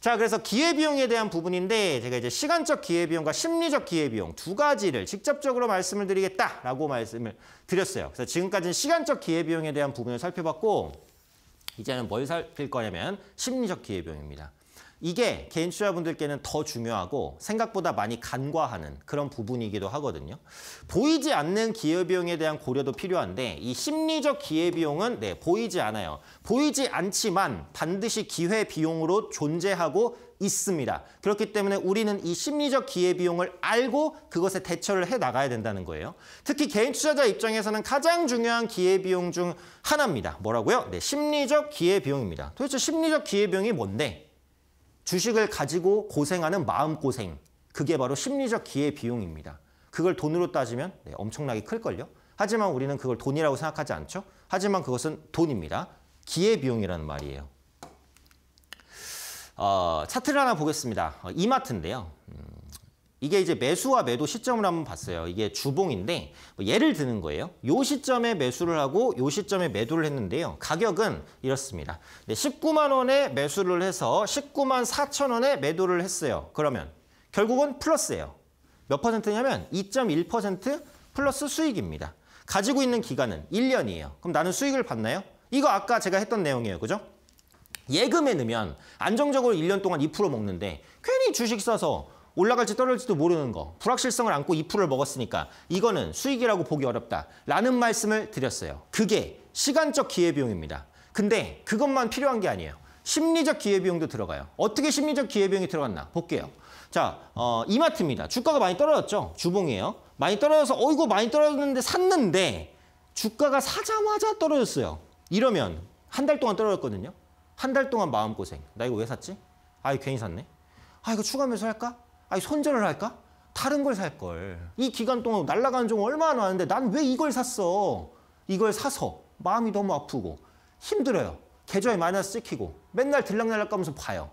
A: 자, 그래서 기회비용에 대한 부분인데 제가 이제 시간적 기회비용과 심리적 기회비용 두 가지를 직접적으로 말씀을 드리겠다라고 말씀을 드렸어요. 그래서 지금까지는 시간적 기회비용에 대한 부분을 살펴봤고 이제는 뭘 살필 거냐면 심리적 기회비용입니다. 이게 개인 투자분들께는 더 중요하고 생각보다 많이 간과하는 그런 부분이기도 하거든요. 보이지 않는 기회비용에 대한 고려도 필요한데 이 심리적 기회비용은 네, 보이지 않아요. 보이지 않지만 반드시 기회비용으로 존재하고 있습니다. 그렇기 때문에 우리는 이 심리적 기회비용을 알고 그것에 대처를 해 나가야 된다는 거예요. 특히 개인 투자자 입장에서는 가장 중요한 기회비용 중 하나입니다. 뭐라고요? 네, 심리적 기회비용입니다. 도대체 심리적 기회비용이 뭔데? 주식을 가지고 고생하는 마음고생. 그게 바로 심리적 기회 비용입니다. 그걸 돈으로 따지면 네, 엄청나게 클걸요. 하지만 우리는 그걸 돈이라고 생각하지 않죠. 하지만 그것은 돈입니다. 기회 비용이라는 말이에요. 어, 차트를 하나 보겠습니다. 어, 이마트인데요. 음. 이게 이제 매수와 매도 시점을 한번 봤어요. 이게 주봉인데 뭐 예를 드는 거예요. 요 시점에 매수를 하고 요 시점에 매도를 했는데요. 가격은 이렇습니다. 19만 원에 매수를 해서 19만 4천 원에 매도를 했어요. 그러면 결국은 플러스예요. 몇 퍼센트냐면 2.1% 플러스 수익입니다. 가지고 있는 기간은 1년이에요. 그럼 나는 수익을 받나요? 이거 아까 제가 했던 내용이에요. 그죠? 예금에 넣으면 안정적으로 1년 동안 2% 먹는데 괜히 주식 써서 올라갈지 떨어질지도 모르는 거. 불확실성을 안고 이풀을 먹었으니까 이거는 수익이라고 보기 어렵다. 라는 말씀을 드렸어요. 그게 시간적 기회비용입니다. 근데 그것만 필요한 게 아니에요. 심리적 기회비용도 들어가요. 어떻게 심리적 기회비용이 들어갔나 볼게요. 자, 어, 이마트입니다. 주가가 많이 떨어졌죠? 주봉이에요. 많이 떨어져서 어이구 많이 떨어졌는데 샀는데 주가가 사자마자 떨어졌어요. 이러면 한 달 동안 떨어졌거든요. 한 달 동안 마음고생. 나 이거 왜 샀지? 아, 괜히 샀네. 아, 이거 추가 매수할까? 아니 손절을 할까? 다른 걸 살 걸. 이 기간 동안 날라가는 종 얼마나 많은데 난 왜 이걸 샀어? 이걸 사서 마음이 너무 아프고 힘들어요. 계좌에 마이너스 찍히고 맨날 들락날락 가면서 봐요.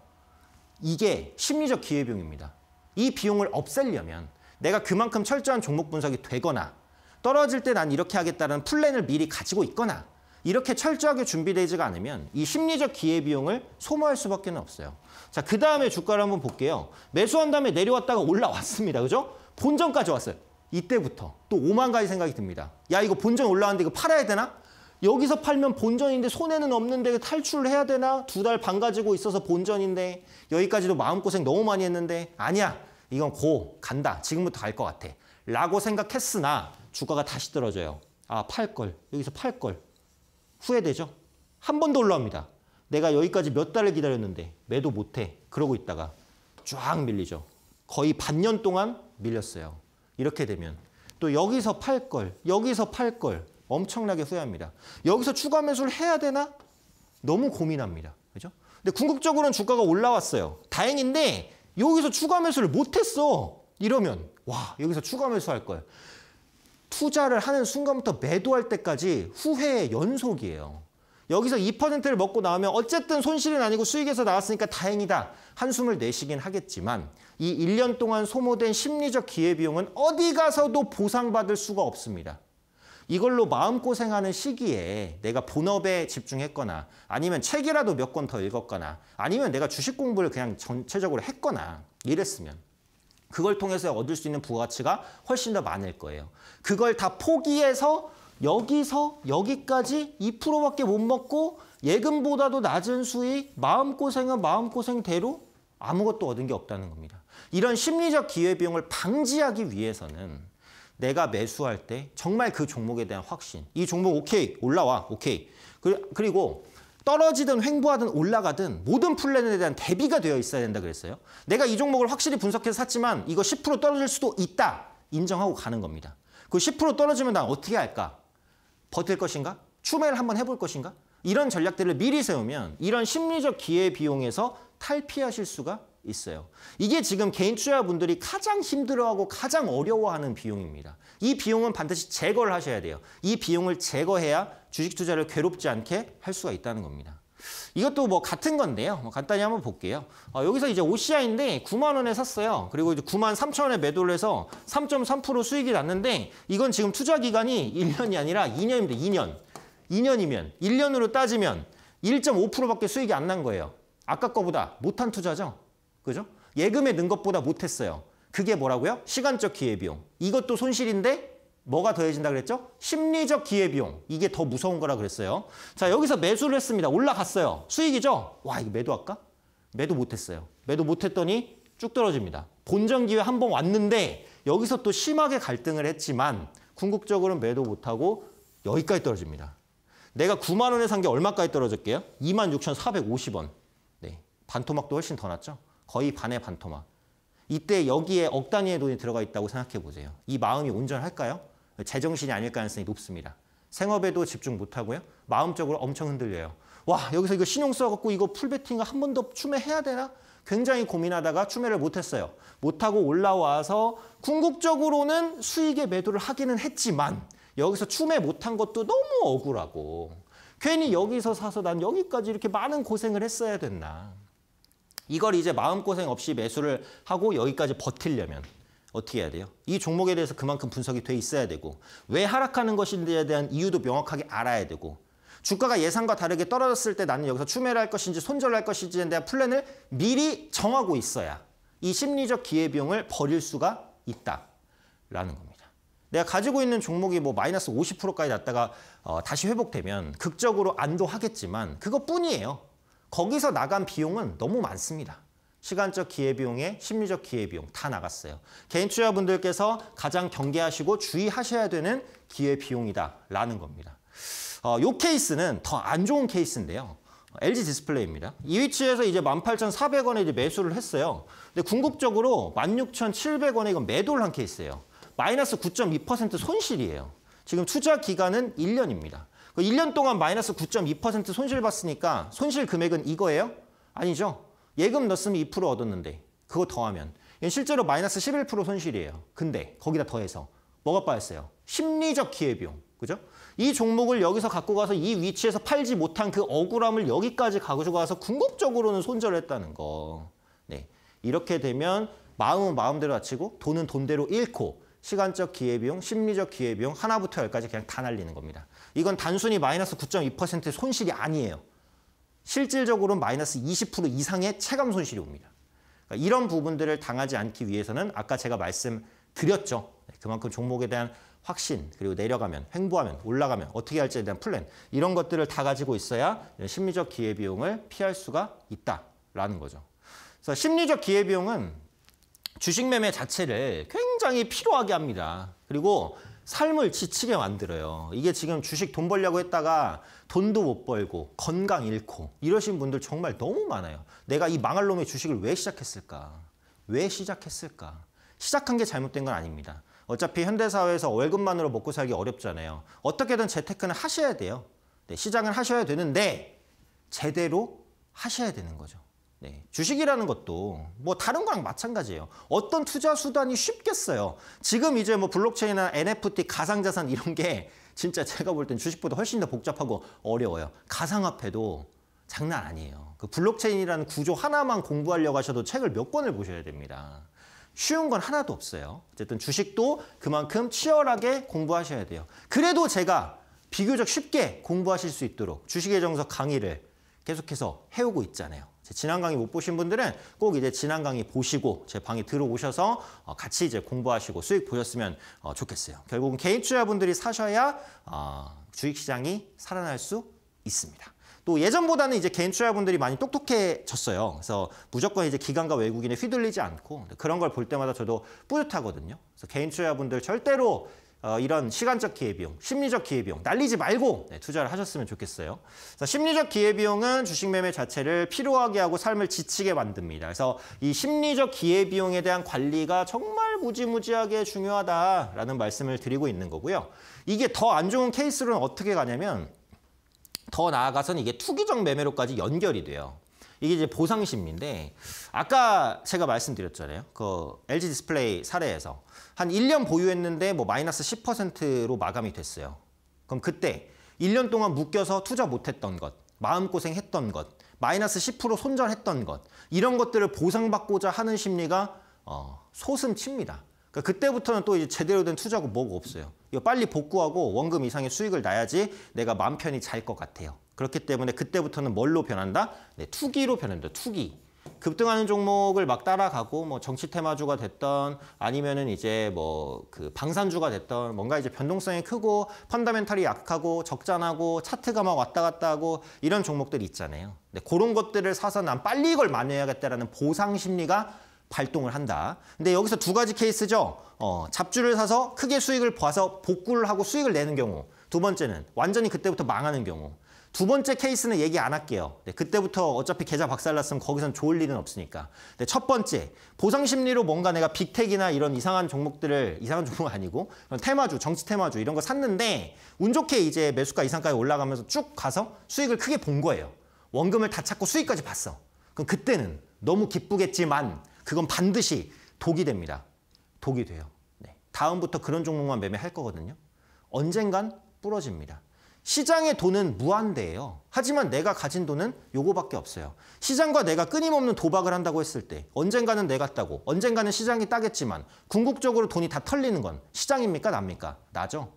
A: 이게 심리적 기회비용입니다. 이 비용을 없애려면 내가 그만큼 철저한 종목 분석이 되거나 떨어질 때 난 이렇게 하겠다는 플랜을 미리 가지고 있거나 이렇게 철저하게 준비되지가 않으면 이 심리적 기회비용을 소모할 수밖에 없어요. 자, 그 다음에 주가를 한번 볼게요. 매수한 다음에 내려왔다가 올라왔습니다. 그죠? 본전까지 왔어요. 이때부터 또 5만 가지 생각이 듭니다. 야, 이거 본전 올라왔는데 이거 팔아야 되나? 여기서 팔면 본전인데 손해는 없는데 탈출을 해야 되나? 두 달 반 가지고 있어서 본전인데 여기까지도 마음고생 너무 많이 했는데 아니야. 이건 고 간다. 지금부터 갈 것 같아. 라고 생각했으나 주가가 다시 떨어져요. 아, 팔 걸. 여기서 팔 걸. 후회되죠. 한 번 더 올라옵니다. 내가 여기까지 몇 달을 기다렸는데 매도 못해. 그러고 있다가 쫙 밀리죠. 거의 반년 동안 밀렸어요. 이렇게 되면 또 여기서 팔 걸, 여기서 팔 걸 엄청나게 후회합니다. 여기서 추가 매수를 해야 되나? 너무 고민합니다. 그죠? 근데 궁극적으로는 주가가 올라왔어요. 다행인데 여기서 추가 매수를 못했어. 이러면 와 여기서 추가 매수할 걸. 투자를 하는 순간부터 매도할 때까지 후회의 연속이에요. 여기서 2%를 먹고 나오면 어쨌든 손실은 아니고 수익에서 나왔으니까 다행이다. 한숨을 내쉬긴 하겠지만 이 1년 동안 소모된 심리적 기회비용은 어디 가서도 보상받을 수가 없습니다. 이걸로 마음고생하는 시기에 내가 본업에 집중했거나 아니면 책이라도 몇 권 더 읽었거나 아니면 내가 주식 공부를 그냥 전체적으로 했거나 이랬으면 그걸 통해서 얻을 수 있는 부가치가 가 훨씬 더 많을 거예요. 그걸 다 포기해서 여기서 여기까지 2%밖에 못 먹고 예금보다도 낮은 수익, 마음고생은 마음고생대로 아무것도 얻은 게 없다는 겁니다. 이런 심리적 기회비용을 방지하기 위해서는 내가 매수할 때 정말 그 종목에 대한 확신. 이 종목 오케이, 올라와, 오케이. 그리고 떨어지든 횡보하든 올라가든 모든 플랜에 대한 대비가 되어 있어야 된다 그랬어요. 내가 이 종목을 확실히 분석해서 샀지만 이거 10% 떨어질 수도 있다. 인정하고 가는 겁니다. 그 10% 떨어지면 난 어떻게 할까? 버틸 것인가? 추매를 한번 해볼 것인가? 이런 전략들을 미리 세우면 이런 심리적 기회 비용에서 탈피하실 수가 있어요. 이게 지금 개인 투자분들이 가장 힘들어하고 가장 어려워하는 비용입니다. 이 비용은 반드시 제거를 하셔야 돼요. 이 비용을 제거해야 주식 투자를 괴롭지 않게 할 수가 있다는 겁니다. 이것도 뭐 같은 건데요. 뭐 간단히 한번 볼게요. 어, 여기서 이제 OCI인데 9만 원에 샀어요. 그리고 이제 9만 3천 원에 매도를 해서 3.3% 수익이 났는데 이건 지금 투자 기간이 1년이 아니라 2년입니다. 2년. 2년이면 1년으로 따지면 1.5%밖에 수익이 안 난 거예요. 아까 거보다 못한 투자죠. 그죠? 예금에 넣은 것보다 못했어요. 그게 뭐라고요? 시간적 기회비용. 이것도 손실인데 뭐가 더해진다 그랬죠? 심리적 기회비용. 이게 더 무서운 거라 그랬어요. 자, 여기서 매수를 했습니다. 올라갔어요. 수익이죠? 와, 이거 매도할까? 매도 못했어요. 매도 못했더니 쭉 떨어집니다. 본전 기회 한 번 왔는데 여기서 또 심하게 갈등을 했지만 궁극적으로는 매도 못하고 여기까지 떨어집니다. 내가 9만 원에 산 게 얼마까지 떨어졌게요? 26,450원. 네, 반토막도 훨씬 더 났죠? 거의 반의 반토막. 이때 여기에 억 단위의 돈이 들어가 있다고 생각해 보세요. 이 마음이 온전할까요? 제정신이 아닐 가능성이 높습니다. 생업에도 집중 못하고요. 마음적으로 엄청 흔들려요. 와 여기서 이거 신용 써갖고 이거 풀베팅을 한 번더 춤에 해야 되나? 굉장히 고민하다가 추매를 못했어요. 못하고 올라와서 궁극적으로는 수익의 매도를 하기는 했지만 여기서 추매 못한 것도 너무 억울하고 괜히 여기서 사서 난 여기까지 이렇게 많은 고생을 했어야 됐나. 이걸 이제 마음고생 없이 매수를 하고 여기까지 버틸려면 어떻게 해야 돼요? 이 종목에 대해서 그만큼 분석이 돼 있어야 되고 왜 하락하는 것인지에 대한 이유도 명확하게 알아야 되고 주가가 예상과 다르게 떨어졌을 때 나는 여기서 추매를 할 것인지 손절할 것인지에 대한 플랜을 미리 정하고 있어야 이 심리적 기회비용을 버릴 수가 있다라는 겁니다. 내가 가지고 있는 종목이 뭐 마이너스 50%까지 났다가 어, 다시 회복되면 극적으로 안도하겠지만 그것뿐이에요. 거기서 나간 비용은 너무 많습니다. 시간적 기회비용에 심리적 기회비용 다 나갔어요. 개인 투자분들께서 가장 경계하시고 주의하셔야 되는 기회비용이다라는 겁니다. 어, 이 케이스는 더 안 좋은 케이스인데요. LG 디스플레이입니다. 이 위치에서 이제 18,400원에 이제 매수를 했어요. 근데 궁극적으로 16,700원에 이건 매도를 한 케이스예요. 마이너스 9.2% 손실이에요. 지금 투자 기간은 1년입니다. 그 1년 동안 마이너스 9.2% 손실 봤으니까 손실 금액은 이거예요? 아니죠. 예금 넣었으면 2% 얻었는데 그거 더하면 실제로 마이너스 11% 손실이에요. 근데 거기다 더해서 뭐가 빠졌어요? 심리적 기회비용. 그죠? 이 종목을 여기서 갖고 가서 이 위치에서 팔지 못한 그 억울함을 여기까지 가지고 가서 궁극적으로는 손절했다는 거. 네. 이렇게 되면 마음은 마음대로 다치고 돈은 돈대로 잃고 시간적 기회비용, 심리적 기회비용 하나부터 열까지 그냥 다 날리는 겁니다. 이건 단순히 마이너스 9.2%의 손실이 아니에요. 실질적으로 마이너스 20% 이상의 체감 손실이 옵니다. 그러니까 이런 부분들을 당하지 않기 위해서는 아까 제가 말씀드렸죠. 네, 그만큼 종목에 대한 확신, 그리고 내려가면, 횡보하면, 올라가면 어떻게 할지에 대한 플랜 이런 것들을 다 가지고 있어야 심리적 기회비용을 피할 수가 있다라는 거죠. 그래서 심리적 기회비용은 주식 매매 자체를 굉장히 필요하게 합니다. 그리고 삶을 지치게 만들어요. 이게 지금 주식 돈 벌려고 했다가 돈도 못 벌고 건강 잃고 이러신 분들 정말 너무 많아요. 내가 이 망할 놈의 주식을 왜 시작했을까? 왜 시작했을까? 시작한 게 잘못된 건 아닙니다. 어차피 현대사회에서 월급만으로 먹고 살기 어렵잖아요. 어떻게든 재테크는 하셔야 돼요. 네, 시작을 하셔야 되는데 제대로 하셔야 되는 거죠. 네, 주식이라는 것도 뭐 다른 거랑 마찬가지예요. 어떤 투자 수단이 쉽겠어요. 지금 이제 뭐 블록체인이나 NFT, 가상자산 이런 게 진짜 제가 볼 땐 주식보다 훨씬 더 복잡하고 어려워요. 가상화폐도 장난 아니에요. 그 블록체인이라는 구조 하나만 공부하려고 하셔도 책을 몇 권을 보셔야 됩니다. 쉬운 건 하나도 없어요. 어쨌든 주식도 그만큼 치열하게 공부하셔야 돼요. 그래도 제가 비교적 쉽게 공부하실 수 있도록 주식의 정석 강의를 계속해서 해오고 있잖아요. 제 지난 강의 못 보신 분들은 꼭 이제 지난 강의 보시고 제 방에 들어오셔서 어, 같이 이제 공부하시고 수익 보셨으면 어, 좋겠어요. 결국은 개인 투자분들이 사셔야 아, 주식시장이 살아날 수 있습니다. 또 예전보다는 이제 개인 투자분들이 많이 똑똑해졌어요. 그래서 무조건 이제 기관과 외국인에 휘둘리지 않고 그런 걸 볼 때마다 저도 뿌듯하거든요. 그래서 개인 투자분들 절대로 어, 이런 시간적 기회비용, 심리적 기회비용 날리지 말고 네, 투자를 하셨으면 좋겠어요. 그래서 심리적 기회비용은 주식 매매 자체를 필요하게 하고 삶을 지치게 만듭니다. 그래서 이 심리적 기회비용에 대한 관리가 정말 무지무지하게 중요하다라는 말씀을 드리고 있는 거고요. 이게 더 안 좋은 케이스로는 어떻게 가냐면 더 나아가서는 이게 투기적 매매로까지 연결이 돼요. 이게 이제 보상심인데 아까 제가 말씀드렸잖아요. 그 LG 디스플레이 사례에서 한 1년 보유했는데 뭐 마이너스 10%로 마감이 됐어요. 그럼 그때 1년 동안 묶여서 투자 못했던 것, 마음고생했던 것, 마이너스 10% 손절했던 것 이런 것들을 보상받고자 하는 심리가 어, 소슴칩니다. 그러니까 그때부터는 또 이제 제대로 된 투자고 뭐가 없어요. 이거 빨리 복구하고 원금 이상의 수익을 나야지 내가 마음 편히 잘 것 같아요. 그렇기 때문에 그때부터는 뭘로 변한다? 네, 투기로 변한다 투기. 급등하는 종목을 막 따라가고 뭐 정치 테마주가 됐던 아니면은 이제 뭐 그 방산주가 됐던 뭔가 이제 변동성이 크고 펀더멘탈이 약하고 적잖하고 차트가 막 왔다 갔다 하고 이런 종목들이 있잖아요. 네, 데 그런 것들을 사서 난 빨리 이걸 만회해야겠다라는 보상 심리가 발동을 한다. 근데 여기서 두 가지 케이스죠. 어, 잡주를 사서 크게 수익을 봐서 복구를 하고 수익을 내는 경우. 두 번째는 완전히 그때부터 망하는 경우. 두 번째 케이스는 얘기 안 할게요. 네, 그때부터 어차피 계좌 박살났으면 거기선 좋을 일은 없으니까. 네, 첫 번째, 보상 심리로 뭔가 내가 빅텍이나 이런 이상한 종목들을, 이상한 종목 아니고, 테마주, 정치 테마주 이런 거 샀는데, 운 좋게 이제 매수가 이상까지 올라가면서 쭉 가서 수익을 크게 본 거예요. 원금을 다 찾고 수익까지 봤어. 그럼 그때는 너무 기쁘겠지만, 그건 반드시 독이 됩니다. 독이 돼요. 네, 다음부터 그런 종목만 매매할 거거든요. 언젠간 부러집니다. 시장의 돈은 무한대예요. 하지만 내가 가진 돈은 요거밖에 없어요. 시장과 내가 끊임없는 도박을 한다고 했을 때 언젠가는 내가 따고 언젠가는 시장이 따겠지만 궁극적으로 돈이 다 털리는 건 시장입니까? 납니까? 나죠?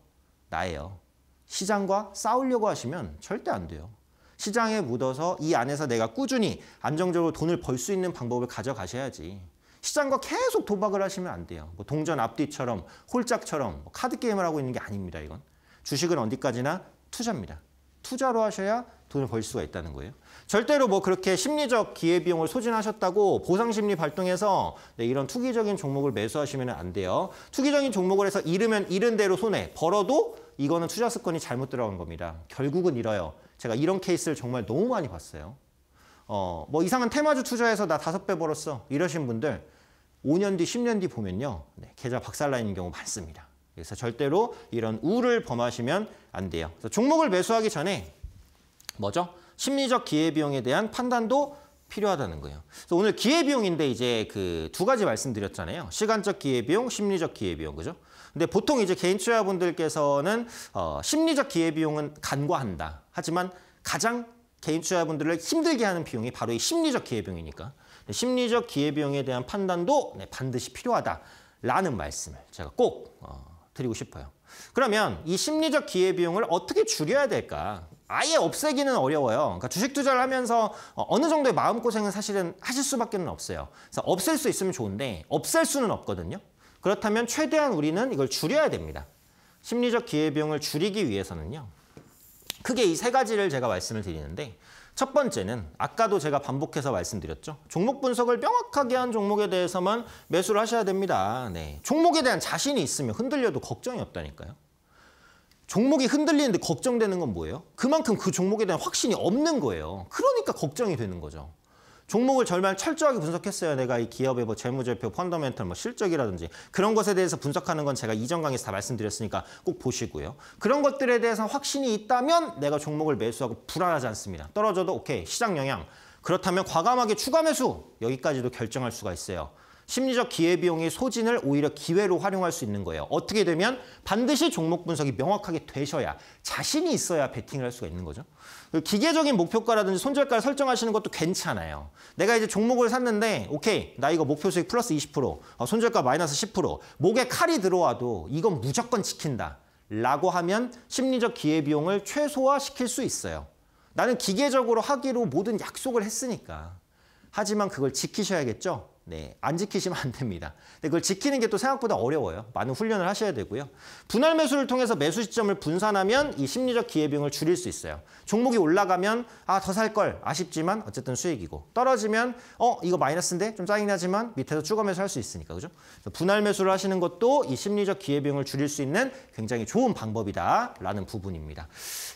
A: 나예요. 시장과 싸우려고 하시면 절대 안 돼요. 시장에 묻어서 이 안에서 내가 꾸준히 안정적으로 돈을 벌 수 있는 방법을 가져가셔야지. 시장과 계속 도박을 하시면 안 돼요. 뭐 동전 앞뒤처럼 홀짝처럼 뭐 카드게임을 하고 있는 게 아닙니다. 이건 주식은 어디까지나 투자입니다. 투자로 하셔야 돈을 벌 수가 있다는 거예요. 절대로 뭐 그렇게 심리적 기회비용을 소진하셨다고 보상심리 발동해서 네, 이런 투기적인 종목을 매수하시면 안 돼요. 투기적인 종목을 해서 잃으면 잃은 대로 손해, 벌어도 이거는 투자 습관이 잘못 들어간 겁니다. 결국은 잃어요. 제가 이런 케이스를 정말 너무 많이 봤어요. 어, 뭐 이상한 테마주 투자해서 나 다섯 배 벌었어. 이러신 분들 5년 뒤, 10년 뒤 보면요. 네, 계좌 박살나 있는 경우 많습니다. 그래서 절대로 이런 우를 범하시면 안 돼요. 그래서 종목을 매수하기 전에 뭐죠? 심리적 기회비용에 대한 판단도 필요하다는 거예요. 그래서 오늘 기회비용인데 이제 그 두 가지 말씀드렸잖아요. 시간적 기회비용, 심리적 기회비용, 그죠? 근데 보통 이제 개인 투자분들께서는 어, 심리적 기회비용은 간과한다. 하지만 가장 개인 투자분들을 힘들게 하는 비용이 바로 이 심리적 기회비용이니까 심리적 기회비용에 대한 판단도 네, 반드시 필요하다라는 말씀을 제가 꼭 어, 드리고 싶어요. 그러면 이 심리적 기회비용을 어떻게 줄여야 될까? 아예 없애기는 어려워요. 그러니까 주식 투자를 하면서 어, 어느 정도의 마음고생은 사실은 하실 수밖에 없어요. 그래서 없앨 수 있으면 좋은데 없앨 수는 없거든요. 그렇다면 최대한 우리는 이걸 줄여야 됩니다. 심리적 기회비용을 줄이기 위해서는요. 크게 이 세 가지를 제가 말씀을 드리는데 첫 번째는 아까도 제가 반복해서 말씀드렸죠. 종목 분석을 명확하게 한 종목에 대해서만 매수를 하셔야 됩니다. 네. 종목에 대한 자신이 있으면 흔들려도 걱정이 없다니까요. 종목이 흔들리는데 걱정되는 건 뭐예요? 그만큼 그 종목에 대한 확신이 없는 거예요. 그러니까 걱정이 되는 거죠. 종목을 절반 철저하게 분석했어요. 내가 이 기업의 뭐 재무제표, 펀더멘털, 뭐 실적이라든지 그런 것에 대해서 분석하는 건 제가 이전 강의에서 다 말씀드렸으니까 꼭 보시고요. 그런 것들에 대해서 확신이 있다면 내가 종목을 매수하고 불안하지 않습니다. 떨어져도 오케이, 시장 영향. 그렇다면 과감하게 추가 매수 여기까지도 결정할 수가 있어요. 심리적 기회비용의 소진을 오히려 기회로 활용할 수 있는 거예요. 어떻게 되면 반드시 종목 분석이 명확하게 되셔야 자신이 있어야 베팅을 할 수가 있는 거죠. 그 기계적인 목표가라든지 손절가를 설정하시는 것도 괜찮아요. 내가 이제 종목을 샀는데 오케이 나 이거 목표 수익 플러스 20% 어, 손절가 마이너스 10% 목에 칼이 들어와도 이건 무조건 지킨다. 라고 하면 심리적 기회비용을 최소화시킬 수 있어요. 나는 기계적으로 하기로 모든 약속을 했으니까. 하지만 그걸 지키셔야겠죠? 네, 안 지키시면 안 됩니다. 근데 그걸 지키는 게 또 생각보다 어려워요. 많은 훈련을 하셔야 되고요. 분할 매수를 통해서 매수 시점을 분산하면 이 심리적 기회비용을 줄일 수 있어요. 종목이 올라가면 아, 더 살 걸 아쉽지만 어쨌든 수익이고 떨어지면 어, 이거 마이너스인데 좀 짜긴 하지만 밑에서 추가 매수할 수 있으니까 그죠? 분할 매수를 하시는 것도 이 심리적 기회비용을 줄일 수 있는 굉장히 좋은 방법이다라는 부분입니다.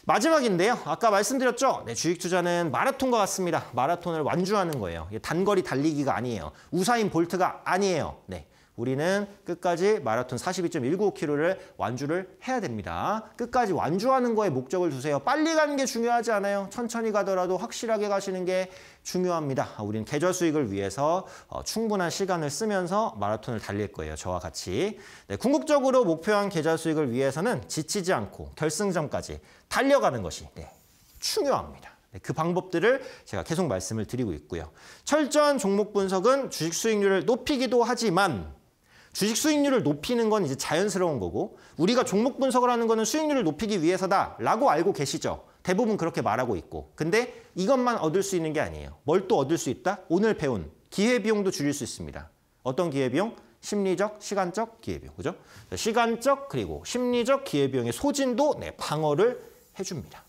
A: 마지막인데요. 아까 말씀드렸죠? 네, 주식 투자는 마라톤과 같습니다. 마라톤을 완주하는 거예요. 단거리 달리기가 아니에요. 우사인 볼트가 아니에요. 네. 우리는 끝까지 마라톤 42.195km를 완주를 해야 됩니다. 끝까지 완주하는 거에 목적을 두세요. 빨리 가는 게 중요하지 않아요. 천천히 가더라도 확실하게 가시는 게 중요합니다. 아, 우리는 계절 수익을 위해서 어, 충분한 시간을 쓰면서 마라톤을 달릴 거예요. 저와 같이. 네, 궁극적으로 목표한 계절 수익을 위해서는 지치지 않고 결승점까지 달려가는 것이 네, 중요합니다. 네, 그 방법들을 제가 계속 말씀을 드리고 있고요. 철저한 종목 분석은 주식 수익률을 높이기도 하지만 주식 수익률을 높이는 건 이제 자연스러운 거고 우리가 종목 분석을 하는 거는 수익률을 높이기 위해서다라고 알고 계시죠. 대부분 그렇게 말하고 있고 근데 이것만 얻을 수 있는 게 아니에요. 뭘 또 얻을 수 있다? 오늘 배운 기회비용도 줄일 수 있습니다. 어떤 기회비용? 심리적, 시간적 기회비용, 그죠? 시간적 그리고 심리적 기회비용의 소진도 네, 방어를 해줍니다.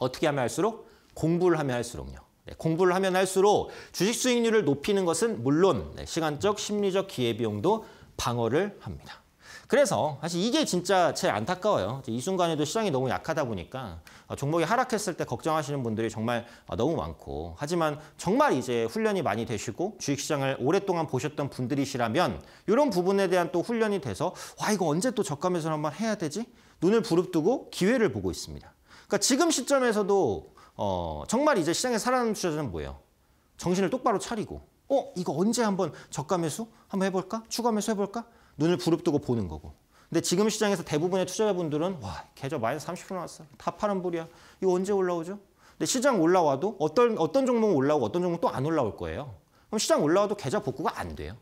A: 어떻게 하면 할수록? 공부를 하면 할수록요. 네, 공부를 하면 할수록 주식 수익률을 높이는 것은 물론 네, 시간적, 심리적 기회비용도 방어를 합니다. 그래서 사실 이게 진짜 제일 안타까워요. 이 순간에도 시장이 너무 약하다 보니까 어, 종목이 하락했을 때 걱정하시는 분들이 정말 어, 너무 많고 하지만 정말 이제 훈련이 많이 되시고 주식시장을 오랫동안 보셨던 분들이시라면 이런 부분에 대한 또 훈련이 돼서 와 이거 언제 또 적감해서 한번 해야 되지? 눈을 부릅뜨고 기회를 보고 있습니다. 그러니까 지금 시점에서도 어, 정말 이제 시장에 살아남는 투자자는 뭐예요? 정신을 똑바로 차리고 어 이거 언제 한번 저가 매수 한번 해볼까? 추가 매수 해볼까? 눈을 부릅뜨고 보는 거고. 근데 지금 시장에서 대부분의 투자자분들은 와 계좌 마이너스 30% 나왔어. 다 파란 불이야. 이거 언제 올라오죠? 근데 시장 올라와도 어떤 어떤 종목 은 올라오고 어떤 종목 은또 안 올라올 거예요. 그럼 시장 올라와도 계좌 복구가 안 돼요.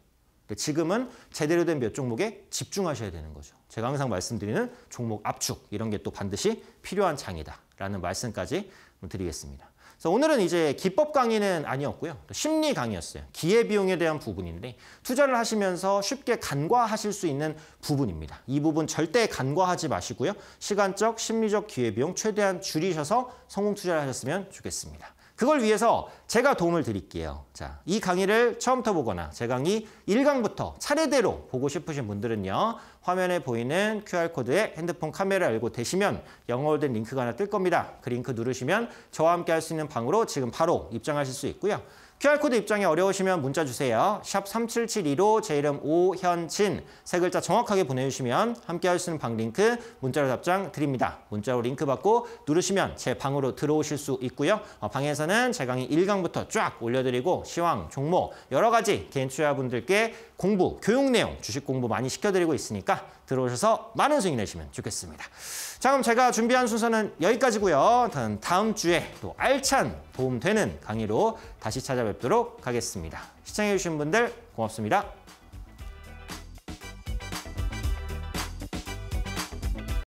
A: 그러니까 지금은 제대로 된 몇 종목에 집중하셔야 되는 거죠. 제가 항상 말씀드리는 종목 압축 이런 게 또 반드시 필요한 장이다라는 말씀까지 드리겠습니다. 그래서 오늘은 이제 기법 강의는 아니었고요. 심리 강의였어요. 기회비용에 대한 부분인데 투자를 하시면서 쉽게 간과하실 수 있는 부분입니다. 이 부분 절대 간과하지 마시고요. 시간적, 심리적 기회비용 최대한 줄이셔서 성공 투자를 하셨으면 좋겠습니다. 그걸 위해서 제가 도움을 드릴게요. 자, 이 강의를 처음부터 보거나 제 강의 1강부터 차례대로 보고 싶으신 분들은요. 화면에 보이는 QR코드에 핸드폰 카메라 열고 되시면 영어로 된 링크가 하나 뜰 겁니다. 그 링크 누르시면 저와 함께 할 수 있는 방으로 지금 바로 입장하실 수 있고요. QR코드 입장이 어려우시면 문자 주세요. 샵 3772로 제 이름 오현진 세 글자 정확하게 보내주시면 함께할 수 있는 방 링크 문자로 답장 드립니다. 문자로 링크 받고 누르시면 제 방으로 들어오실 수 있고요. 어, 방에서는 제 강의 1강부터 쫙 올려드리고 시황, 종목 여러 가지 개인 투자분들께 공부, 교육 내용, 주식 공부 많이 시켜드리고 있으니까 들어오셔서 많은 수익 내시면 좋겠습니다. 자 그럼 제가 준비한 순서는 여기까지고요. 다음, 다음 주에 또 알찬 도움되는 강의로 다시 찾아뵙도록 하겠습니다. 시청해주신 분들 고맙습니다.